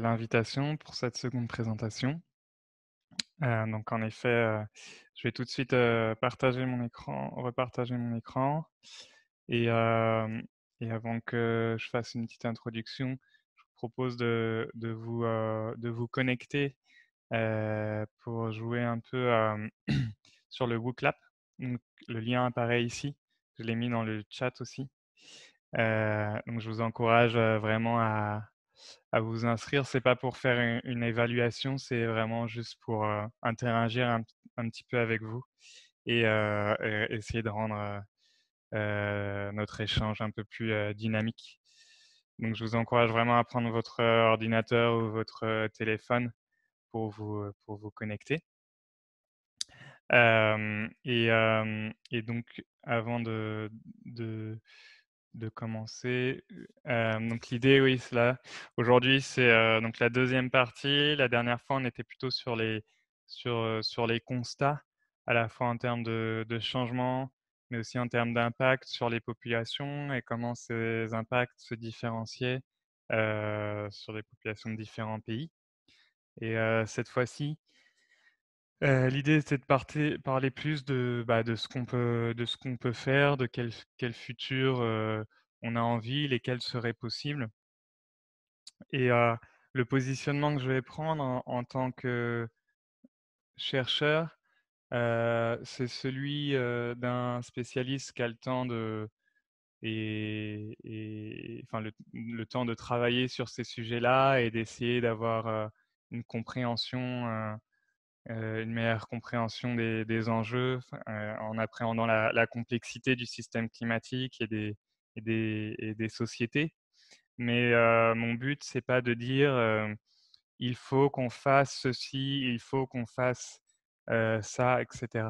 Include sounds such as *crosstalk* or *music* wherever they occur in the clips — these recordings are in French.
l'invitation pour cette seconde présentation. Euh, donc en effet, euh, je vais tout de suite euh, partager mon écran, repartager mon écran. Et, avant que je fasse une petite introduction, je vous propose de, vous, de vous, connecter pour jouer un peu *clears throat* sur le WooClap. Donc, le lien apparaît ici. Je l'ai mis dans le chat aussi. donc je vous encourage vraiment à, à vous inscrire. C'est pas pour faire une, évaluation, c'est vraiment juste pour euh, interagir un, petit peu avec vous et, euh, essayer de rendre euh, notre échange un peu plus dynamique. Donc, je vous encourage vraiment à prendre votre ordinateur ou votre téléphone pour vous, pour vous connecter. Et, et, donc, avant de, de de commencer. donc l'idée, oui, cela. Aujourd'hui, c'est donc la deuxième partie. La dernière fois, on était plutôt sur les sur sur les constats, à la fois en termes de, de changement, mais aussi en termes d'impact sur les populations et comment ces impacts se différenciaient sur les populations de différents pays. Et cette fois-ci, euh, l'idée c'était de parler plus de, bah, de ce qu'on peut, peut faire, de quel, futur euh, on a envie, lesquels seraient possibles. Et euh, le positionnement que je vais prendre en, tant que chercheur, c'est celui d'un spécialiste qui a le temps de et, et enfin le, temps de travailler sur ces sujets-là et d'essayer d'avoir une compréhension euh, une meilleure compréhension des, enjeux euh, en appréhendant la, complexité du système climatique et des, des, sociétés. Mais euh, mon but, c'est pas de dire il faut qu'on fasse ceci, il faut qu'on fasse ça, etc.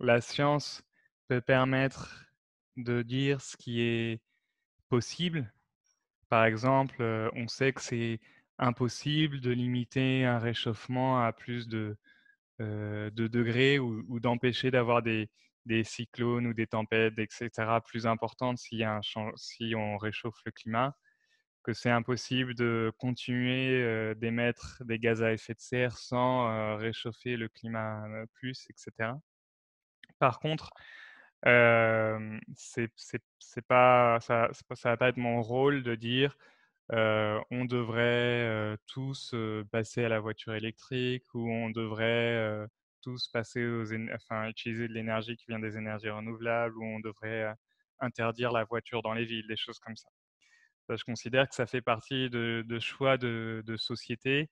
La science peut permettre de dire ce qui est possible. Par exemple, on sait que c'est impossible de limiter un réchauffement à plus de euh, de degrés ou, d'empêcher d'avoir des, cyclones ou des tempêtes, etc., plus importantes si on réchauffe le climat, que c'est impossible de continuer euh, d'émettre des gaz à effet de serre sans euh, réchauffer le climat plus, etc. Par contre, c'est, pas, ça ne va pas être mon rôle de dire on devrait tous passer à la voiture électrique ou on devrait tous passer aux, enfin, utiliser de l'énergie qui vient des énergies renouvelables ou on devrait interdire la voiture dans les villes, des choses comme ça. Bah, je considère que ça fait partie de, choix de, de société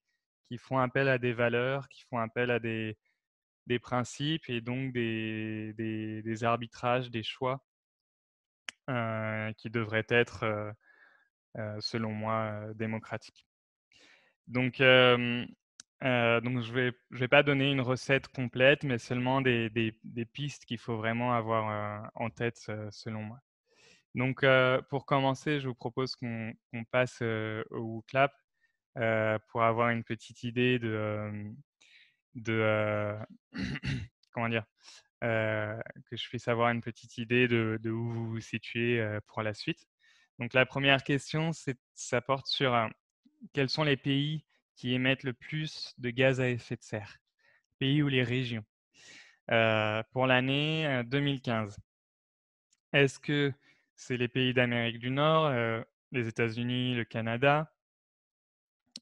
qui font appel à des valeurs, qui font appel à des, principes et donc des, arbitrages, des choix qui devraient être euh, selon moi, euh, démocratique. Donc, euh, donc, je ne vais, je vais, pas donner une recette complète, mais seulement des, des, pistes qu'il faut vraiment avoir en tête, selon moi. Donc, pour commencer, je vous propose qu'on passe au clap pour avoir une petite idée de, de *clears throat* comment dire, que je puisse avoir une petite idée de, de où vous vous situez pour la suite. Donc la première question, ça porte sur quels sont les pays qui émettent le plus de gaz à effet de serre, pays ou les régions, pour l'année 2015. Est-ce que c'est les pays d'Amérique du Nord, les États-Unis, le Canada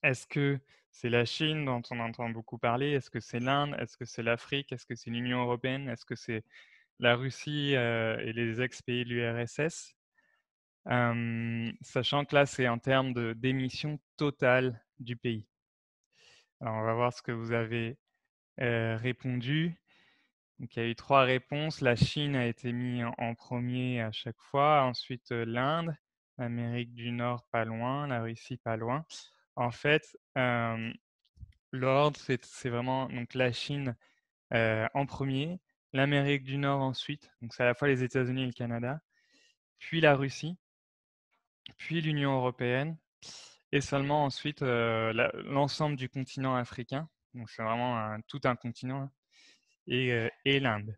Est-ce que c'est la Chine dont on entend beaucoup parler Est-ce que c'est l'Inde Est-ce que c'est l'Afrique Est-ce que c'est l'Union européenne Est-ce que c'est la Russie et les ex-pays de l'URSS sachant que là, c'est en termes de, d'émissions totales du pays. Alors, on va voir ce que vous avez répondu. Donc, il y a eu trois réponses. La Chine a été mise en premier à chaque fois, ensuite l'Inde, l'Amérique du Nord pas loin, la Russie pas loin. En fait, l'ordre, c'est, vraiment donc, la Chine en premier, l'Amérique du Nord ensuite, donc c'est à la fois les États-Unis et le Canada, puis la Russie, puis l'Union européenne, et seulement ensuite l'ensemble du continent africain. Donc c'est vraiment tout un continent. Hein, et, l'Inde.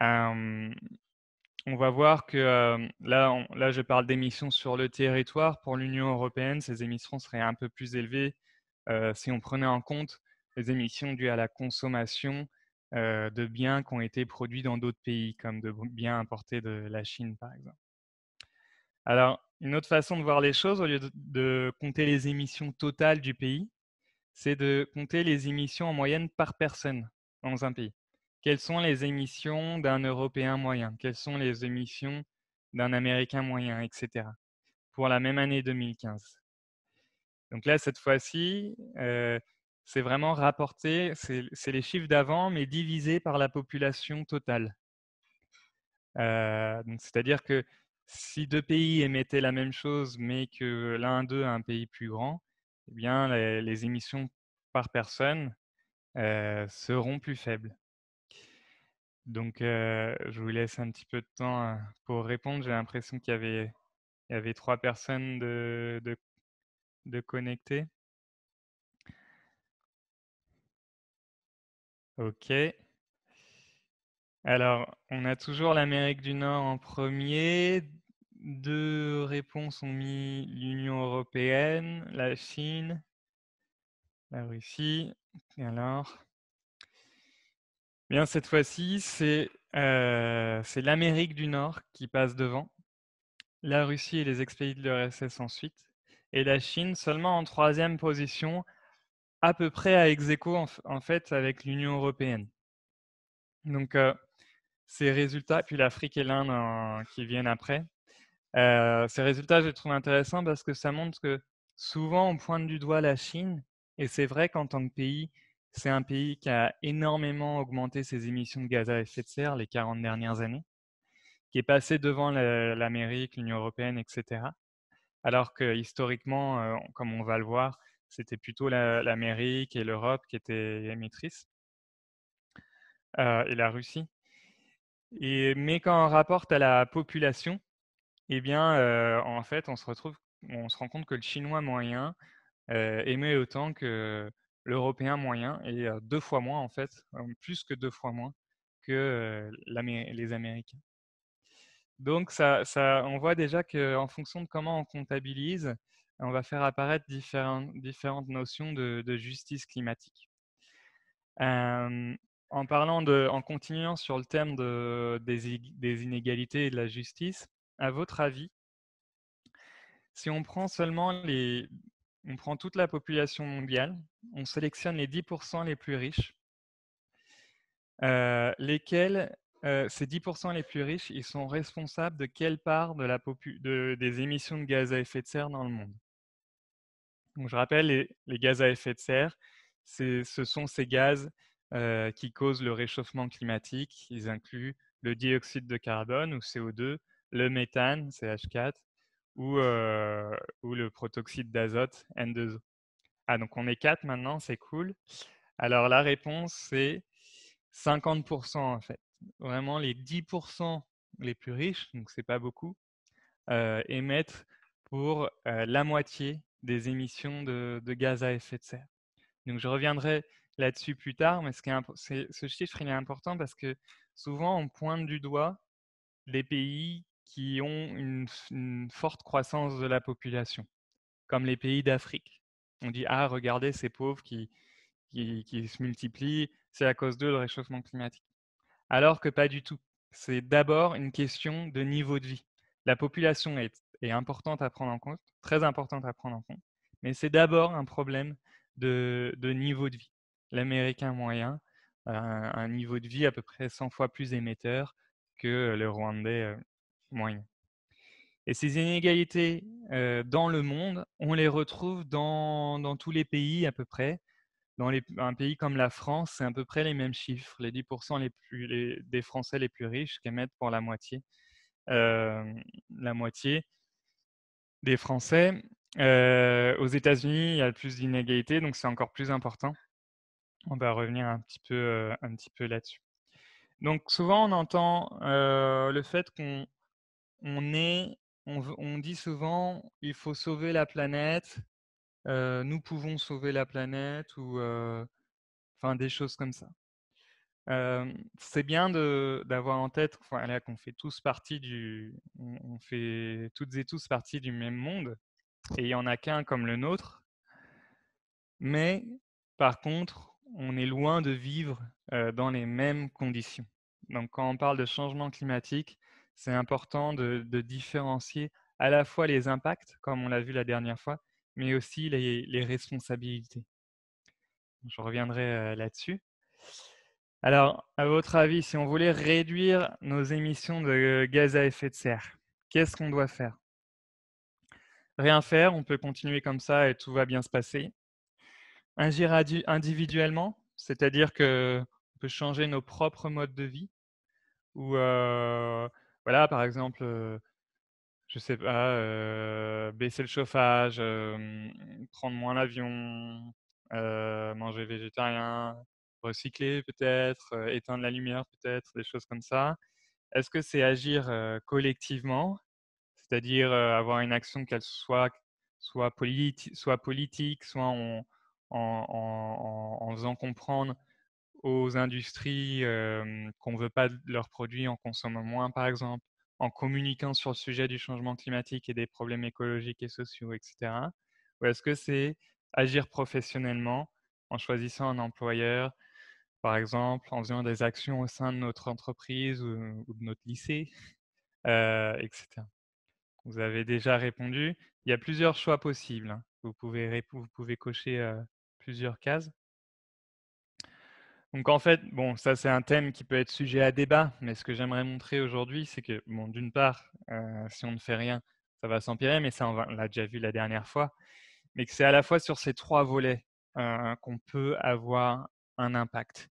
on va voir que là, là, je parle d'émissions sur le territoire. Pour l'Union européenne, ces émissions seraient un peu plus élevées si on prenait en compte les émissions dues à la consommation de biens qui ont été produits dans d'autres pays, comme de biens importés de la Chine, par exemple. Alors, une autre façon de voir les choses, au lieu de, compter les émissions totales du pays, c'est de compter les émissions en moyenne par personne dans un pays. Quelles sont les émissions d'un Européen moyen Quelles sont les émissions d'un Américain moyen, etc. Pour la même année 2015. Donc là, cette fois-ci, euh, c'est vraiment rapporté, c'est les chiffres d'avant, mais divisé par la population totale. Euh, c'est-à-dire que si deux pays émettaient la même chose, mais que l'un d'eux a un pays plus grand, eh bien, les, émissions par personne euh, seront plus faibles. Donc, euh, je vous laisse un petit peu de temps hein, pour répondre. J'ai l'impression qu'il y avait, avait trois personnes de, de, de OK. Alors, on a toujours l'Amérique du Nord en premier. Deux réponses ont mis l'Union européenne, la Chine, la Russie. Et alors eh Bien, cette fois-ci, euh, c'est l'Amérique du Nord qui passe devant, la Russie et les expédits de l'URSS ensuite, et la Chine seulement en troisième position, à peu près à ex en, fait avec l'Union européenne. Donc, euh, ces résultats, puis l'Afrique et l'Inde qui viennent après. Euh, ces résultats, je les trouve intéressants parce que ça montre que souvent, on pointe du doigt la Chine, et c'est vrai qu'en tant que pays, c'est un pays qui a énormément augmenté ses émissions de gaz à effet de serre les 40 dernières années, qui est passé devant l'Amérique, l'Union européenne, etc. Alors que historiquement, euh, comme on va le voir, c'était plutôt l'Amérique et l'Europe qui étaient émettrices, euh, et la Russie. Et, mais quand on rapporte à la population, eh bien, en fait, on se, retrouve, on se rend compte que le chinois moyen émet autant que l'européen moyen et deux fois moins, en fait, plus que deux fois moins que les Américains. Donc, ça, ça, on voit déjà qu'en fonction de comment on comptabilise, on va faire apparaître différentes, différentes notions de, justice climatique. En parlant de, en continuant sur le thème des, inégalités et de la justice, à votre avis, si on prend seulement les, on prend toute la population mondiale, on sélectionne les 10% les plus riches, euh, lesquels, euh, ces 10% les plus riches, ils sont responsables de quelle part de la des émissions de gaz à effet de serre dans le monde Donc, Je rappelle, les, les, gaz à effet de serre, ce sont ces gaz euh, qui causent le réchauffement climatique. Ils incluent le dioxyde de carbone ou CO2, le méthane, CH4, euh, ou, le protoxyde d'azote, N2O. Ah, donc on est quatre maintenant, c'est cool. Alors la réponse, c'est 50% en fait. Vraiment, les 10% les plus riches, donc c'est pas beaucoup, euh, émettent pour la moitié des émissions de, de, gaz à effet de serre. Donc je reviendrai là-dessus plus tard, mais ce, qui ce chiffre il est important parce que souvent on pointe du doigt les pays qui ont une, forte croissance de la population, comme les pays d'Afrique. On dit ah regardez ces pauvres qui, se multiplient, c'est à cause d'eux le réchauffement climatique. Alors que pas du tout. C'est d'abord une question de niveau de vie. La population est, importante à prendre en compte, très importante à prendre en compte, mais c'est d'abord un problème de niveau de vie l'Américain moyen a un, niveau de vie à peu près 100 fois plus émetteur que euh, le Rwandais euh, moyen. Et ces inégalités euh, dans le monde, on les retrouve dans, tous les pays à peu près. Dans un pays comme la France, c'est à peu près les mêmes chiffres. Les 10% les des Français les plus riches émettent pour la moitié. la moitié des Français. aux États-Unis, il y a plus d'inégalités, donc c'est encore plus important on va revenir un petit peu, un petit peu là-dessus. Donc souvent on entend le fait qu'on est, on, dit souvent il faut sauver la planète, nous pouvons sauver la planète ou enfin des choses comme ça. c'est bien d'avoir en tête qu'on fait tous partie du, on fait toutes et tous partie du même monde et il n'y en a qu'un comme le nôtre. Mais par contre, on est loin de vivre dans les mêmes conditions. Donc quand on parle de changement climatique, c'est important de, différencier à la fois les impacts, comme on l'a vu la dernière fois, mais aussi les, responsabilités. Je reviendrai là-dessus. Alors, à votre avis, si on voulait réduire nos émissions de gaz à effet de serre, qu'est-ce qu'on doit faire Rien faire, on peut continuer comme ça et tout va bien se passer agir individuellement, c'est-à-dire que on peut changer nos propres modes de vie. Ou voilà, par exemple, je sais pas, baisser le chauffage, prendre moins l'avion, manger végétarien, recycler peut-être, éteindre la lumière peut-être, des choses comme ça. Est-ce que c'est agir collectivement, c'est-à-dire avoir une action qu'elle soit soit, soit politique, soit on, en, faisant comprendre aux industries qu'on ne veut pas leurs produits en consommant moins, par exemple, en communiquant sur le sujet du changement climatique et des problèmes écologiques et sociaux, etc. Ou est-ce que c'est agir professionnellement en choisissant un employeur, par exemple, en faisant des actions au sein de notre entreprise ou, de notre lycée, *laughs* euh, etc. Vous avez déjà répondu. Il y a plusieurs choix possibles. Hein. Vous pouvez, vous pouvez cocher euh, plusieurs cases. Donc en fait, bon, ça c'est un thème qui peut être sujet à débat, mais ce que j'aimerais montrer aujourd'hui, c'est que, bon, d'une part, euh, si on ne fait rien, ça va s'empirer, mais ça on, l'a déjà vu la dernière fois, mais que c'est à la fois sur ces trois volets euh, qu'on peut avoir un impact.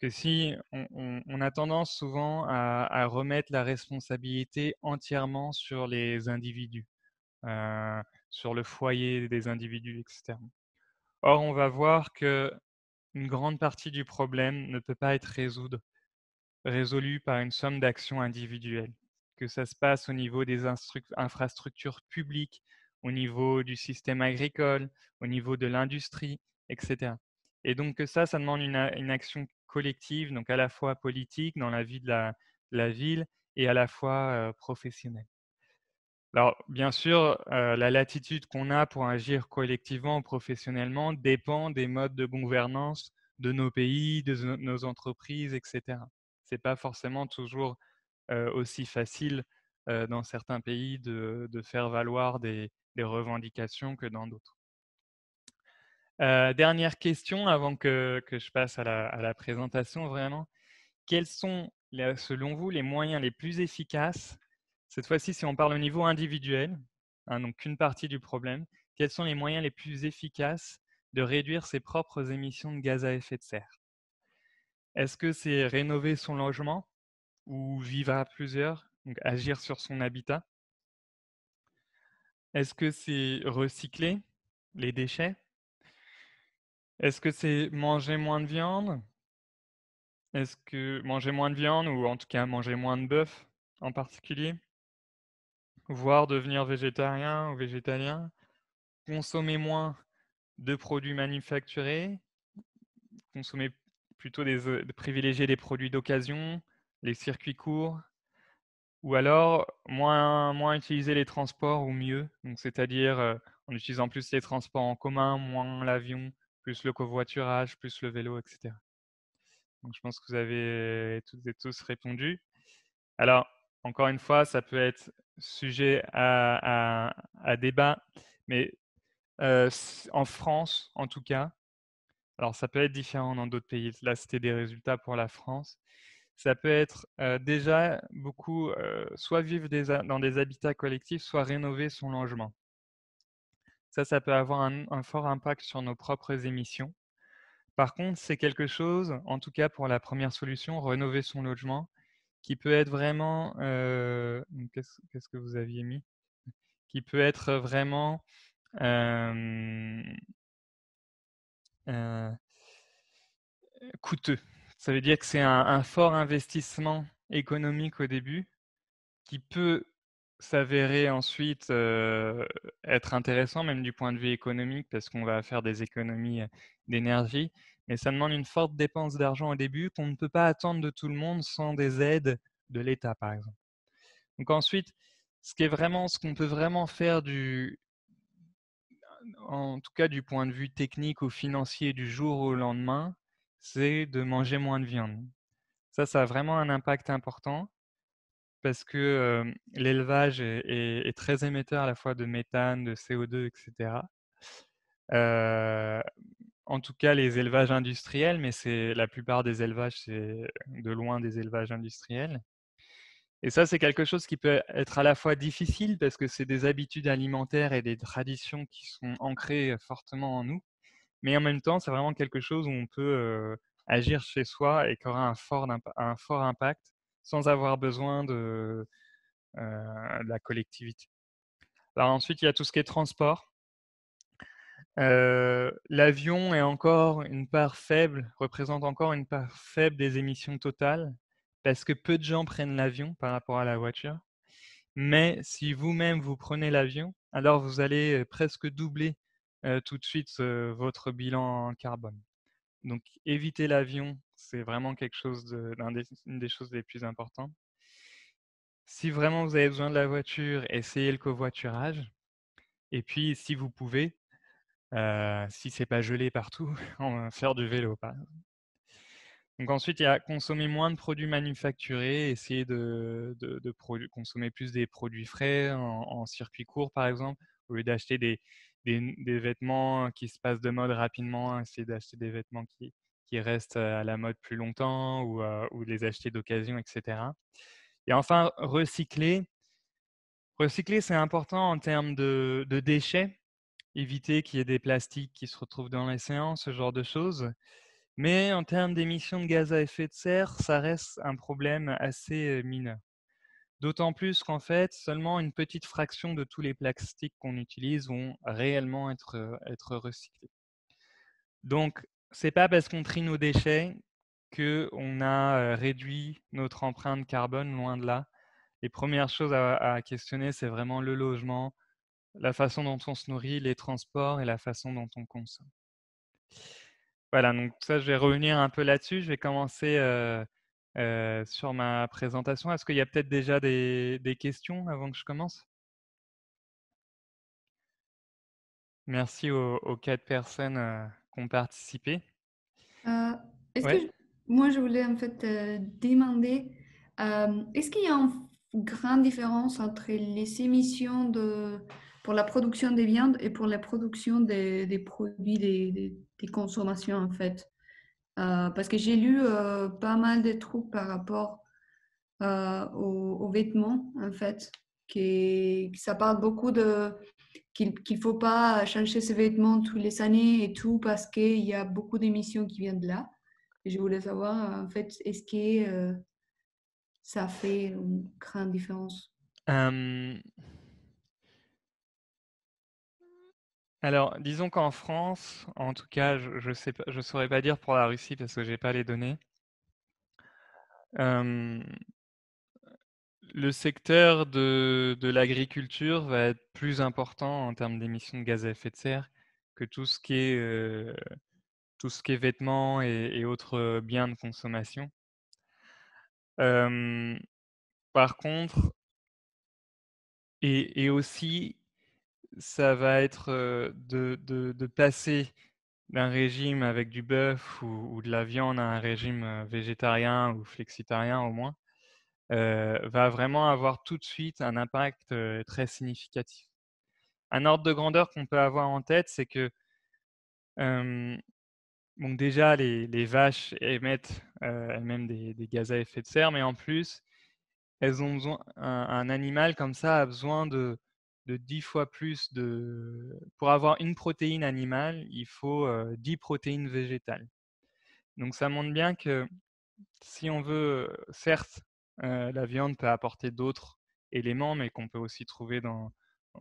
Que si on, a tendance souvent à, remettre la responsabilité entièrement sur les individus, euh, sur le foyer des individus, etc. Or, on va voir que une grande partie du problème ne peut pas être résolue par une somme d'actions individuelles, que ça se passe au niveau des infrastructures publiques, au niveau du système agricole, au niveau de l'industrie, etc. Et donc que ça, ça demande une, action collective, donc à la fois politique dans la vie de la, ville et à la fois euh, professionnelle. Alors, bien sûr, euh, la latitude qu'on a pour agir collectivement, professionnellement, dépend des modes de gouvernance de nos pays, de nos entreprises, etc. Ce n'est pas forcément toujours euh, aussi facile euh, dans certains pays de, faire valoir des, revendications que dans d'autres. dernière question avant que, je passe à la, présentation, vraiment. Quels sont, selon vous, les moyens les plus efficaces cette fois-ci, si on parle au niveau individuel, hein, donc une partie du problème, quels sont les moyens les plus efficaces de réduire ses propres émissions de gaz à effet de serre Est-ce que c'est rénover son logement ou vivre à plusieurs, donc agir sur son habitat Est-ce que c'est recycler les déchets Est-ce que c'est manger moins de viande Est-ce que manger moins de viande ou en tout cas manger moins de bœuf en particulier voire devenir végétarien ou végétalien, consommer moins de produits manufacturés, consommer plutôt des, euh, de privilégier des produits d'occasion, les circuits courts, ou alors moins, moins utiliser les transports ou mieux, c'est-à-dire euh, en utilisant plus les transports en commun, moins l'avion, plus le covoiturage, plus le vélo, etc. Donc je pense que vous avez euh, toutes et tous répondu. Alors, encore une fois, ça peut être sujet à, débat, mais en France, en tout cas, alors ça peut être différent dans d'autres pays. Là, c'était des résultats pour la France. Ça peut être déjà beaucoup, soit vivre dans des habitats collectifs, soit rénover son logement. Ça, ça peut avoir un fort impact sur nos propres émissions. Par contre, c'est quelque chose, en tout cas pour la première solution, rénover son logement, qui peut être vraiment. qu'est-ce, que vous aviez mis Qui peut être vraiment. coûteux. Ça veut dire que c'est un, fort investissement économique au début qui peut s'avérer ensuite être intéressant, même du point de vue économique, parce qu'on va faire des économies d'énergie, et ça demande une forte dépense d'argent au début qu'on ne peut pas attendre de tout le monde sans des aides de l'État, par exemple. Donc ensuite, ce qui vraiment, ce qu'on peut vraiment faire du, en tout cas du point de vue technique ou financier du jour au lendemain, c'est de manger moins de viande. Ça, ça a vraiment un impact important parce que euh, l'élevage est, très émetteur à la fois de méthane, de CO2, etc en tout cas les élevages industriels, mais c'est la plupart des élevages, c'est de loin des élevages industriels. Et ça, c'est quelque chose qui peut être à la fois difficile parce que c'est des habitudes alimentaires et des traditions qui sont ancrées euh, fortement en nous, mais en même temps, c'est vraiment quelque chose où on peut euh, agir chez soi et qui aura un fort, impact sans avoir besoin de, euh, de la collectivité. ensuite, il y a tout ce qui est transport. L'avion est encore une part faible, représente encore une part faible des émissions totales, parce que peu de gens prennent l'avion par rapport à la voiture. Mais si vous-même vous prenez l'avion, alors vous allez presque doubler tout de suite votre bilan en carbone. Donc éviter l'avion, c'est vraiment quelque chose de, des choses les plus importantes. Si vraiment vous avez besoin de la voiture, essayez le covoiturage. Et puis, si vous pouvez, si euh, si c'est pas gelé partout, *laughs* on va faire du vélo. pas. Donc ensuite, il y a consommer moins de produits manufacturés, essayer de, consommer plus des produits frais en, circuit court, par exemple, au lieu d'acheter des, vêtements qui se passent de mode rapidement, essayer d'acheter des vêtements qui, restent à la mode plus longtemps ou, euh, les acheter d'occasion, etc. Et enfin, recycler. Recycler, c'est important en termes de déchets éviter qu'il y ait des plastiques qui se retrouvent dans les séances, ce genre de choses. Mais en termes d'émissions de gaz à effet de serre, ça reste un problème assez mineur. D'autant plus qu'en fait, seulement une petite fraction de tous les plastiques qu'on utilise vont réellement être, être recyclés. Donc, c'est pas parce qu'on trie nos déchets qu'on a réduit notre empreinte carbone, loin de là. Les premières choses à questionner, c'est vraiment le logement, la façon dont on se nourrit, les transports et la façon dont on consomme. Voilà, donc ça, je vais revenir un peu là-dessus. Je vais commencer euh, euh, sur ma présentation. Est-ce qu'il y a peut-être déjà des, questions avant que je commence Merci aux, quatre personnes euh, qui ont participé. moi, je voulais en fait demander, est-ce qu'il y a une grande différence entre les émissions de pour la production des viandes et pour la production des, produits des, des, consommations en fait. Euh, parce que j'ai lu euh, pas mal de trucs par rapport euh, aux, vêtements en fait, qui, ça parle beaucoup de qu'il ne faut pas changer ses vêtements tous les années et tout parce qu'il y a beaucoup d'émissions qui viennent de là. Et je voulais savoir en fait est-ce que ça fait une grande différence. Alors, disons qu'en France, en tout cas, je ne sais je saurais pas dire pour la Russie parce que je n'ai pas les données. le secteur de, l'agriculture va être plus important en termes d'émissions de gaz à effet de serre que tout ce qui est, vêtements et, autres biens de consommation. par contre, et aussi, ça va être de, passer d'un régime avec du bœuf ou, de la viande à un régime végétarien ou flexitarien au moins, va vraiment avoir tout de suite un impact très significatif. Un ordre de grandeur qu'on peut avoir en tête, c'est que déjà les, vaches émettent elles-mêmes des, gaz à effet de serre, mais en plus, elles ont besoin, un animal comme ça a besoin de, de 10 fois plus de... Pour avoir une protéine animale, il faut 10 euh, protéines végétales. Donc ça montre bien que si on veut, certes, euh, la viande peut apporter d'autres éléments, mais qu'on peut aussi trouver dans,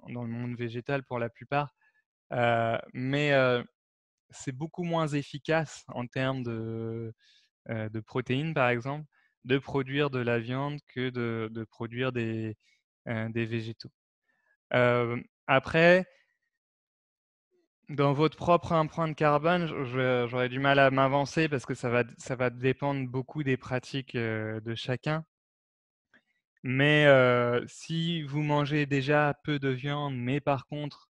le monde végétal pour la plupart, euh, mais c'est beaucoup moins efficace en termes de, de, protéines, par exemple, de produire de la viande que de, de produire des, des végétaux après, dans votre propre empreinte carbone, j'aurais du mal à m'avancer parce que ça va, ça va dépendre beaucoup des pratiques de chacun. Mais si vous mangez déjà peu de viande, mais par contre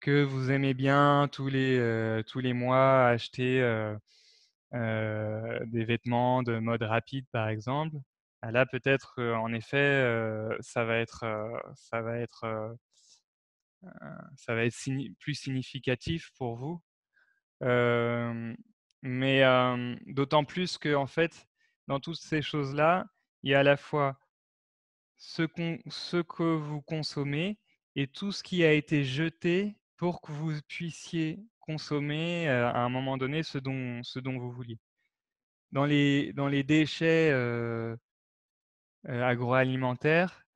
que vous aimez bien tous les, tous les mois acheter des vêtements de mode rapide, par exemple, ah, là, peut-être, en effet, ça va être, ça va être, ça va être plus significatif pour vous. mais d'autant plus que, en fait, dans toutes ces choses-là, il y a à la fois ce, que vous consommez et tout ce qui a été jeté pour que vous puissiez consommer à un moment donné ce dont, vous vouliez. Dans les, déchets euh, agroalimentaires,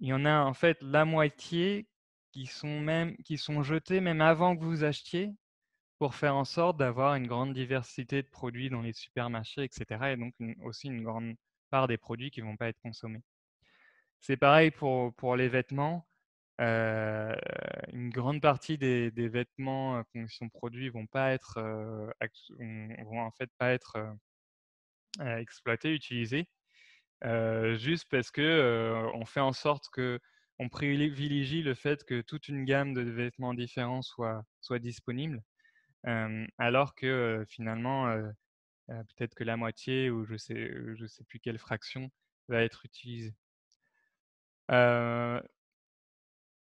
il y en a en fait la moitié qui sont, même, qui sont jetés même avant que vous achetiez pour faire en sorte d'avoir une grande diversité de produits dans les supermarchés, etc. Et donc aussi une grande part des produits qui ne vont pas être consommés. C'est pareil pour, pour, les vêtements. Euh, une grande partie des, vêtements euh, qui sont produits vont pas être, vont en fait pas être exploités, utilisés. Euh, juste parce que euh, on fait en sorte que on privilégie le fait que toute une gamme de vêtements différents soit, disponible, euh, alors que finalement, peut-être que la moitié ou je sais, je sais plus quelle fraction va être utilisée.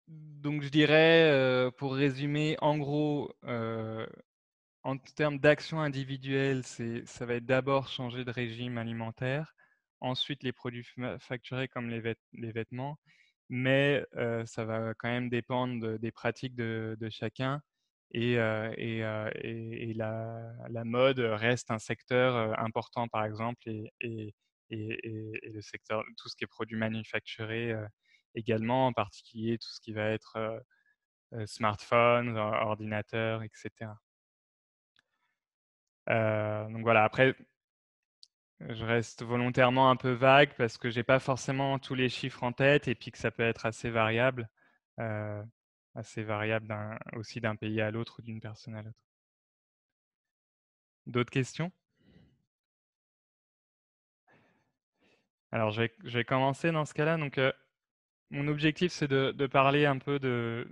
donc je dirais, pour résumer, en gros, en termes d'action individuelle, ça va être d'abord changer de régime alimentaire, ensuite les produits facturés comme les, les vêtements, mais ça va quand même dépendre des pratiques de, chacun. Et, et, et, la, mode reste un secteur important, par exemple, et, le secteur, tout ce qui est produits manufacturés également, en particulier tout ce qui va être smartphones, ordinateurs, etc. donc voilà, après, je reste volontairement un peu vague parce que je n'ai pas forcément tous les chiffres en tête et puis que ça peut être assez variable, euh, assez variable aussi d'un pays à l'autre ou d'une personne à l'autre. D'autres questions Alors, je vais, commencer dans ce cas-là. Donc, euh, mon objectif, c'est de, de, parler un peu de,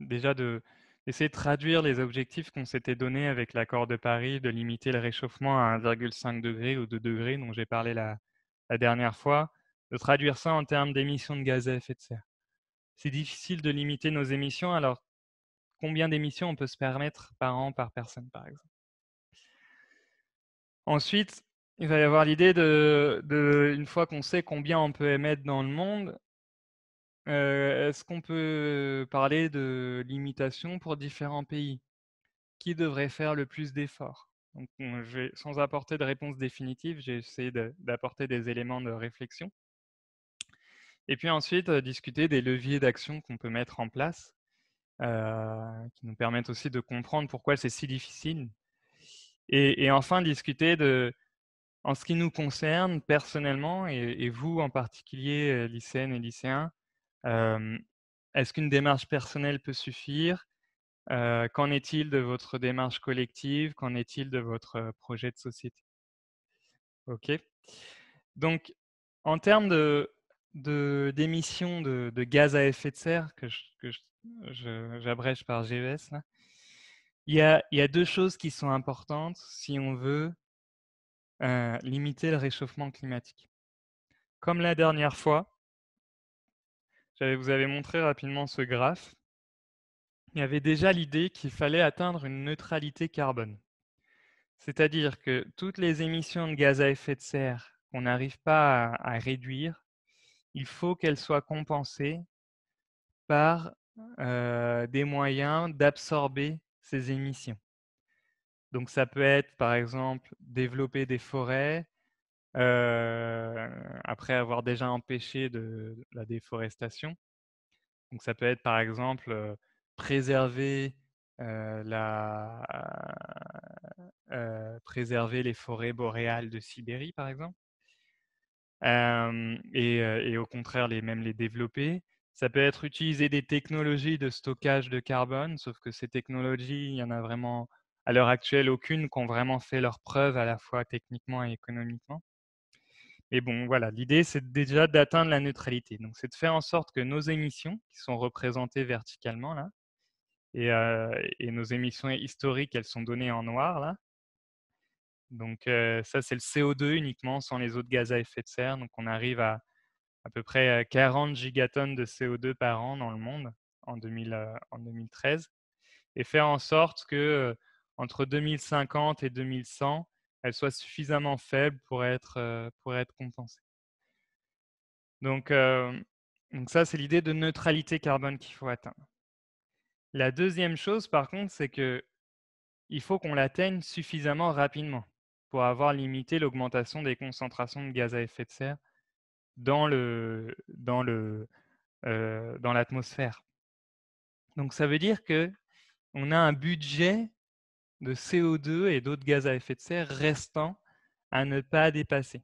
déjà de, essayer de traduire les objectifs qu'on s'était donnés avec l'accord de Paris de limiter le réchauffement à 1,5 degré ou 2 degrés dont j'ai parlé la, dernière fois, de traduire ça en termes d'émissions de gaz à effet de serre. C'est difficile de limiter nos émissions, alors combien d'émissions on peut se permettre par an, par personne, par exemple Ensuite, il va y avoir l'idée de, une fois qu'on sait combien on peut émettre dans le monde, euh, est-ce qu'on peut parler de limitation pour différents pays Qui devrait faire le plus d'efforts Sans apporter de réponse définitive, j'ai essayé d'apporter des éléments de réflexion. Et puis ensuite, euh, discuter des leviers d'action qu'on peut mettre en place, euh, qui nous permettent aussi de comprendre pourquoi c'est si difficile. Et, enfin, discuter de, en ce qui nous concerne personnellement, et, et vous en particulier, lycéennes et lycéens, est-ce qu'une démarche personnelle peut suffire Qu'en est-il de votre démarche collective Qu'en est-il de votre projet de société OK. Donc, en termes de, d'émissions de, de, gaz à effet de serre, que, j'abrège par GES, il, y a, il, y a, deux choses qui sont importantes si on veut limiter le réchauffement climatique. Comme la dernière fois, je vous avais montré rapidement ce graphe. Il y avait déjà l'idée qu'il fallait atteindre une neutralité carbone. C'est-à-dire que toutes les émissions de gaz à effet de serre qu'on n'arrive pas à, réduire, il faut qu'elles soient compensées par euh, des moyens d'absorber ces émissions. Donc ça peut être par exemple développer des forêts, euh, après avoir déjà empêché de, la déforestation. Donc ça peut être par exemple euh, préserver, euh, la, préserver les forêts boréales de Sibérie par exemple, et, au contraire les, même les développer. Ça peut être utiliser des technologies de stockage de carbone, sauf que ces technologies, il y en a vraiment à l'heure actuelle aucune qui ont vraiment fait leurs preuves à la fois techniquement et économiquement. Mais bon, voilà, l'idée, c'est déjà d'atteindre la neutralité. Donc, c'est de faire en sorte que nos émissions, qui sont représentées verticalement, là, et, euh, nos émissions historiques, elles sont données en noir, là. Donc, euh, ça, c'est le CO2 uniquement, sans les autres gaz à effet de serre. Donc, on arrive à à peu près 40 euh, gigatonnes de CO2 par an dans le monde en, en 2013. Et faire en sorte que, entre 2050 et 2100, elle soit suffisamment faible pour être, euh, compensée. Euh, donc, ça, c'est l'idée de neutralité carbone qu'il faut atteindre. La deuxième chose, par contre, c'est qu'il faut qu'on l'atteigne suffisamment rapidement pour avoir limité l'augmentation des concentrations de gaz à effet de serre dans le le euh, l'atmosphère. Donc ça veut dire qu'on a un budget de CO2 et d'autres gaz à effet de serre restant à ne pas dépasser.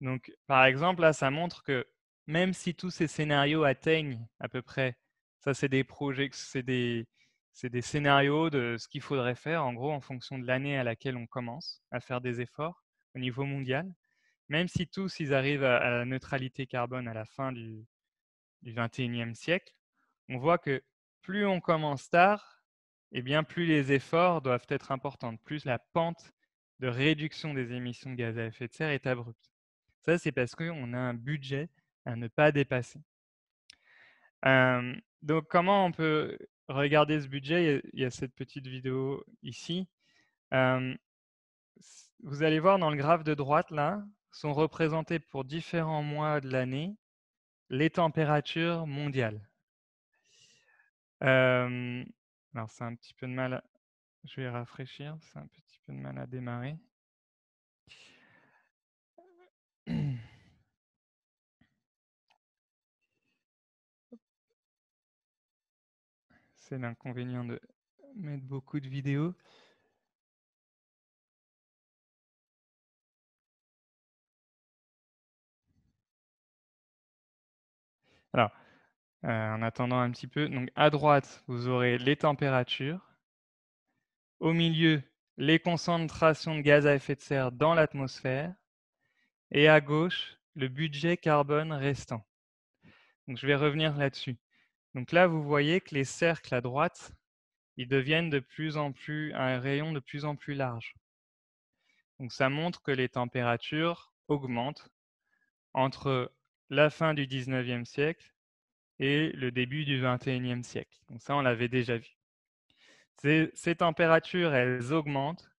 Donc, par exemple, là, ça montre que même si tous ces scénarios atteignent à peu près, ça, c'est des projets, c'est des, c'est des scénarios de ce qu'il faudrait faire, en gros, en fonction de l'année à laquelle on commence à faire des efforts au niveau mondial. Même si tous, ils arrivent à, la neutralité carbone à la fin du, du 21e siècle, on voit que plus on commence tard, eh bien, plus les efforts doivent être importants, plus la pente de réduction des émissions de gaz à effet de serre est abrupte. Ça, c'est parce qu'on a un budget à ne pas dépasser. donc, comment on peut regarder ce budget Il y a cette petite vidéo ici. vous allez voir dans le graphe de droite, là, sont représentés pour différents mois de l'année les températures mondiales. Alors, c'est un petit peu de mal. À... Je vais rafraîchir. C'est un petit peu de mal à démarrer. *clears throat* C'est l'inconvénient de mettre beaucoup de vidéos. Alors, euh, en attendant un petit peu. Donc à droite, vous aurez les températures. Au milieu, les concentrations de gaz à effet de serre dans l'atmosphère. Et à gauche, le budget carbone restant. Donc je vais revenir là-dessus. Donc là, vous voyez que les cercles à droite, ils deviennent de plus en plus un rayon de plus en plus large. Donc ça montre que les températures augmentent entre la fin du 19e siècle et le début du 21e siècle. Donc ça, on l'avait déjà vu. Ces, températures, elles augmentent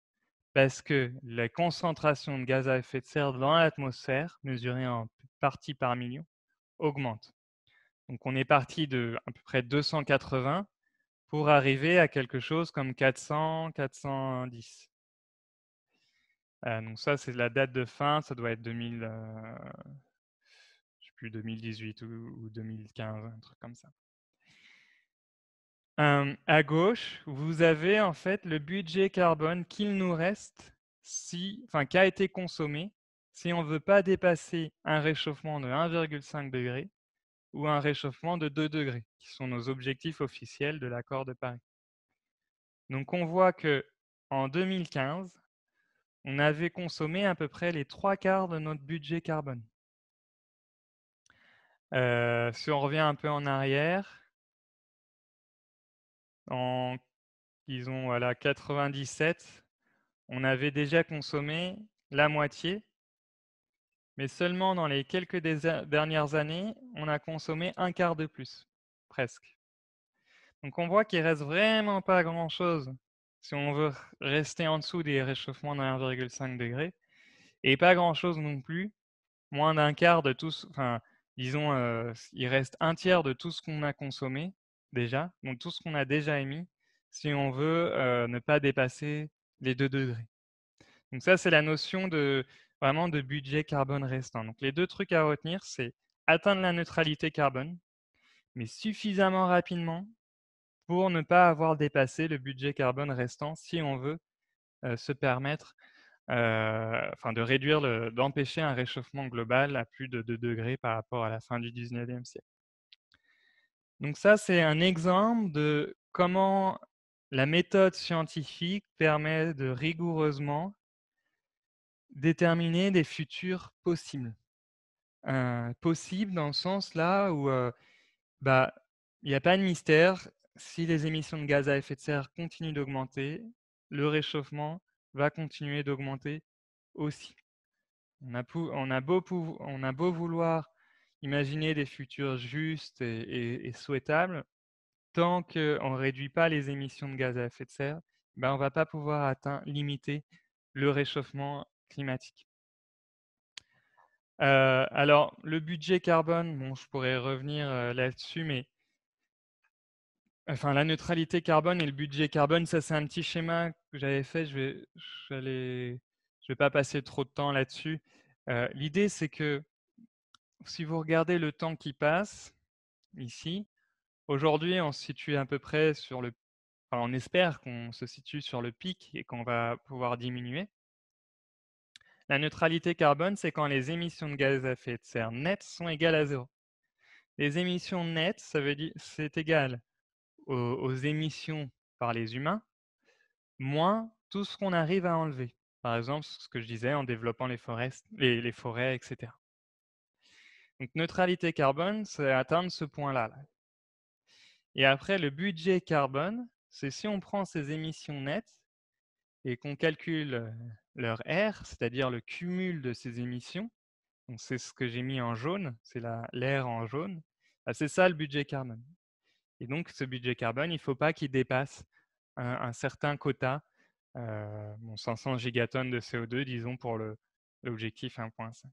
parce que la concentration de gaz à effet de serre dans l'atmosphère, mesurée en partie par million, augmente. Donc on est parti de à peu près 280 pour arriver à quelque chose comme 400, 410. Euh, donc ça, c'est la date de fin, ça doit être 2000. 2018 ou, 2015, un truc comme ça. Hum, à gauche, vous avez en fait le budget carbone qu'il nous reste, si, enfin, qui a été consommé, si on ne veut pas dépasser un réchauffement de 1,5 degré ou un réchauffement de 2 degrés, qui sont nos objectifs officiels de l'accord de Paris. Donc on voit que en 2015, on avait consommé à peu près les trois quarts de notre budget carbone. Euh, si on revient un peu en arrière, en, 1997, 97, on avait déjà consommé la moitié, mais seulement dans les quelques dernières années, on a consommé un quart de plus, presque. Donc on voit qu'il reste vraiment pas grand-chose si on veut rester en dessous des réchauffements de 1,5 degré, et pas grand-chose non plus, moins d'un quart de tout enfin, disons, il reste un tiers de tout ce qu'on a consommé déjà, donc tout ce qu'on a déjà émis, si on veut ne pas dépasser les 2 degrés. Donc ça, c'est la notion de vraiment de budget carbone restant. Donc les deux trucs à retenir, c'est atteindre la neutralité carbone, mais suffisamment rapidement pour ne pas avoir dépassé le budget carbone restant si on veut se permettre euh, enfin de réduire, d'empêcher un réchauffement global à plus de 2 degrés par rapport à la fin du 19e siècle. Donc ça, c'est un exemple de comment la méthode scientifique permet de rigoureusement déterminer des futurs possibles. Euh, possible dans le sens là où euh, bah, il n'y a pas de mystère. Si les émissions de gaz à effet de serre continuent d'augmenter, le réchauffement va continuer d'augmenter aussi. On a, beau, vouloir imaginer des futurs justes et, souhaitables, tant qu'on ne réduit pas les émissions de gaz à effet de serre, ben on ne va pas pouvoir atteindre, limiter le réchauffement climatique. Euh, alors, le budget carbone, bon, je pourrais revenir euh, là-dessus, mais Enfin, la neutralité carbone et le budget carbone, ça c'est un petit schéma que j'avais fait. Je vais, je vais, pas passer trop de temps là-dessus. Euh, l'idée c'est que si vous regardez le temps qui passe ici, aujourd'hui on se situe à peu près sur le, on espère qu'on se situe sur le pic et qu'on va pouvoir diminuer. La neutralité carbone, c'est quand les émissions de gaz à effet de serre nettes sont égales à zéro. Les émissions nettes, ça veut dire c'est égal aux, émissions par les humains, moins tout ce qu'on arrive à enlever. Par exemple, ce que je disais en développant les forêts, forêts etc. Donc, neutralité carbone, c'est atteindre ce point-là. Et après, le budget carbone, c'est si on prend ces émissions nettes et qu'on calcule euh, leur R, c'est-à-dire le cumul de ces émissions. c'est ce que j'ai mis en jaune, c'est l'air en jaune. Bah, c'est ça le budget carbone. Et donc, ce budget carbone, il ne faut pas qu'il dépasse un, certain quota, 500 euh, gigatonnes de CO2, disons, pour l'objectif 1.5.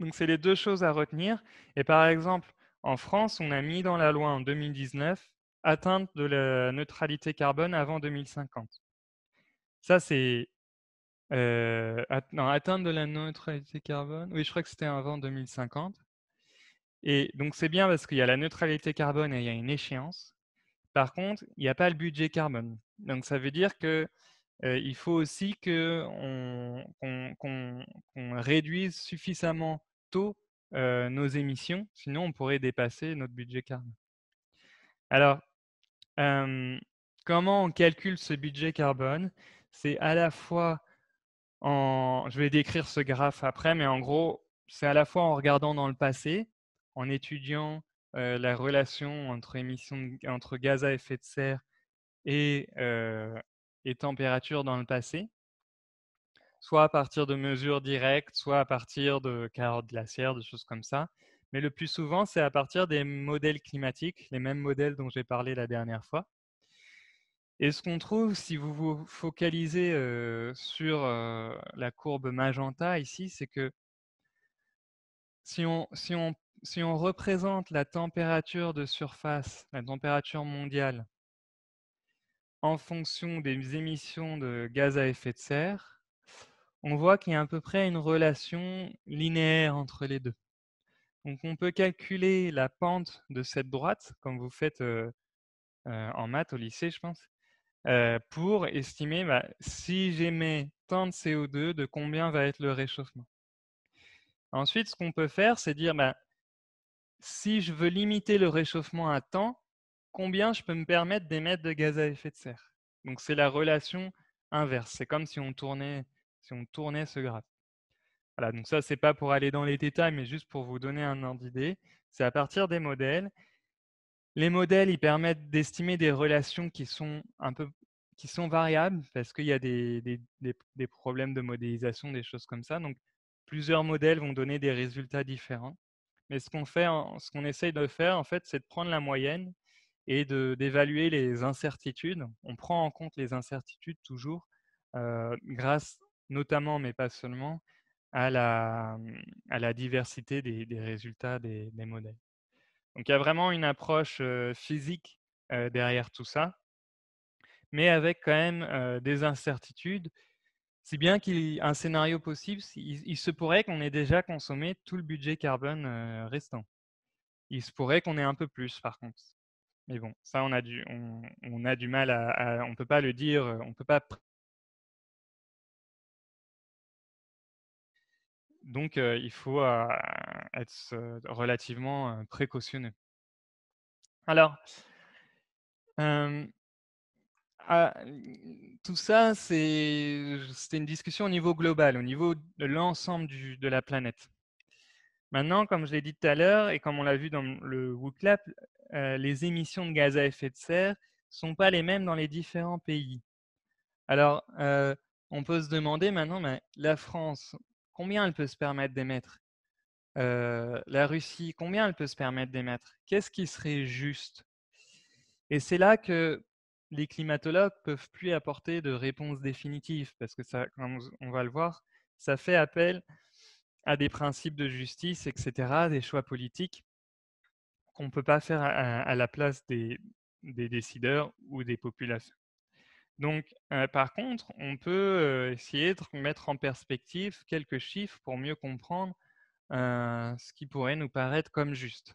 Donc, c'est les deux choses à retenir. Et par exemple, en France, on a mis dans la loi en 2019 atteinte de la neutralité carbone avant 2050. Ça, c'est. Euh, atteinte de la neutralité carbone. Oui, je crois que c'était avant 2050. Et donc c'est bien parce qu'il y a la neutralité carbone et il y a une échéance. Par contre, il n'y a pas le budget carbone. Donc ça veut dire qu'il euh, faut aussi qu'on qu réduise suffisamment tôt euh, nos émissions, sinon on pourrait dépasser notre budget carbone. Alors, comment on calcule ce budget carbone C'est à la fois en... Je vais décrire ce graphe après, mais en gros, c'est à la fois en regardant dans le passé, en étudiant la relation entre, émissions entre gaz à effet de serre et, et température dans le passé, soit à partir de mesures directes, soit à partir de carottes glaciaires, de choses comme ça. Mais le plus souvent, c'est à partir des modèles climatiques, les mêmes modèles dont j'ai parlé la dernière fois. Et ce qu'on trouve, si vous vous focalisez sur la courbe magenta ici, c'est que si on, si on si on représente la température de surface, la température mondiale, en fonction des émissions de gaz à effet de serre, on voit qu'il y a à peu près une relation linéaire entre les deux. Donc on peut calculer la pente de cette droite, comme vous faites euh, euh, en maths au lycée, je pense, euh, pour estimer bah, si j'émets tant de CO2, de combien va être le réchauffement. Ensuite, ce qu'on peut faire, c'est dire bah, si je veux limiter le réchauffement à temps, combien je peux me permettre d'émettre de gaz à effet de serre Donc c'est la relation inverse. C'est comme si on tournait, si on tournait ce graphe. Voilà, donc ça, c'est pas pour aller dans les détails, mais juste pour vous donner un ordre d'idée. C'est à partir des modèles. Les modèles, ils permettent d'estimer des relations qui sont un peu qui sont variables parce qu'il y a des, des, problèmes de modélisation, des choses comme ça. Donc, plusieurs modèles vont donner des résultats différents. Mais ce qu'on fait, ce qu'on essaye de faire, en fait, c'est de prendre la moyenne et d'évaluer les incertitudes. On prend en compte les incertitudes toujours, euh, grâce notamment, mais pas seulement, à la, diversité des, résultats des, des, modèles. Donc il y a vraiment une approche euh, physique euh, derrière tout ça, mais avec quand même des incertitudes si bien un scénario possible, il, se pourrait qu'on ait déjà consommé tout le budget carbone euh, restant. Il se pourrait qu'on ait un peu plus, par contre. Mais bon, ça, on a du, mal à, On On peut pas le dire, euh, on peut pas. Donc, euh, il faut être relativement précautionneux. Alors, ah, tout ça, c'était une discussion au niveau global, au niveau de l'ensemble de la planète. Maintenant, comme je l'ai dit tout à l'heure et comme on l'a vu dans le WOOCLAP, euh, les émissions de gaz à effet de serre sont pas les mêmes dans les différents pays. Alors, euh, on peut se demander maintenant, mais la France, combien elle peut se permettre d'émettre euh, La Russie, combien elle peut se permettre d'émettre Qu'est-ce qui serait juste Et c'est là que les climatologues peuvent plus apporter de réponses définitive parce que ça, comme on va le voir, ça fait appel à des principes de justice, etc., des choix politiques qu'on ne peut pas faire à, la place des, décideurs ou des populations. Donc, euh, par contre, on peut euh, essayer de mettre en perspective quelques chiffres pour mieux comprendre euh, ce qui pourrait nous paraître comme juste.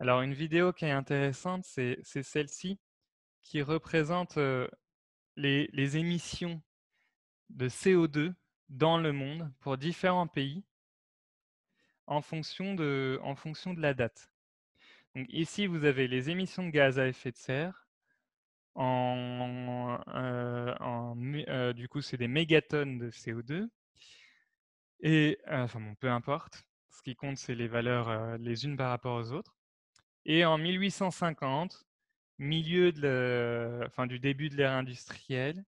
Alors, une vidéo qui est intéressante, c'est celle-ci qui représente les, émissions de CO2 dans le monde pour différents pays en fonction de, en fonction de la date. Donc ici, vous avez les émissions de gaz à effet de serre. Euh, euh, du coup, c'est des mégatonnes de CO2. Et, enfin, bon, peu importe. Ce qui compte, c'est les valeurs euh, les unes par rapport aux autres. Et en 1850, milieu de du début de l'ère industrielle.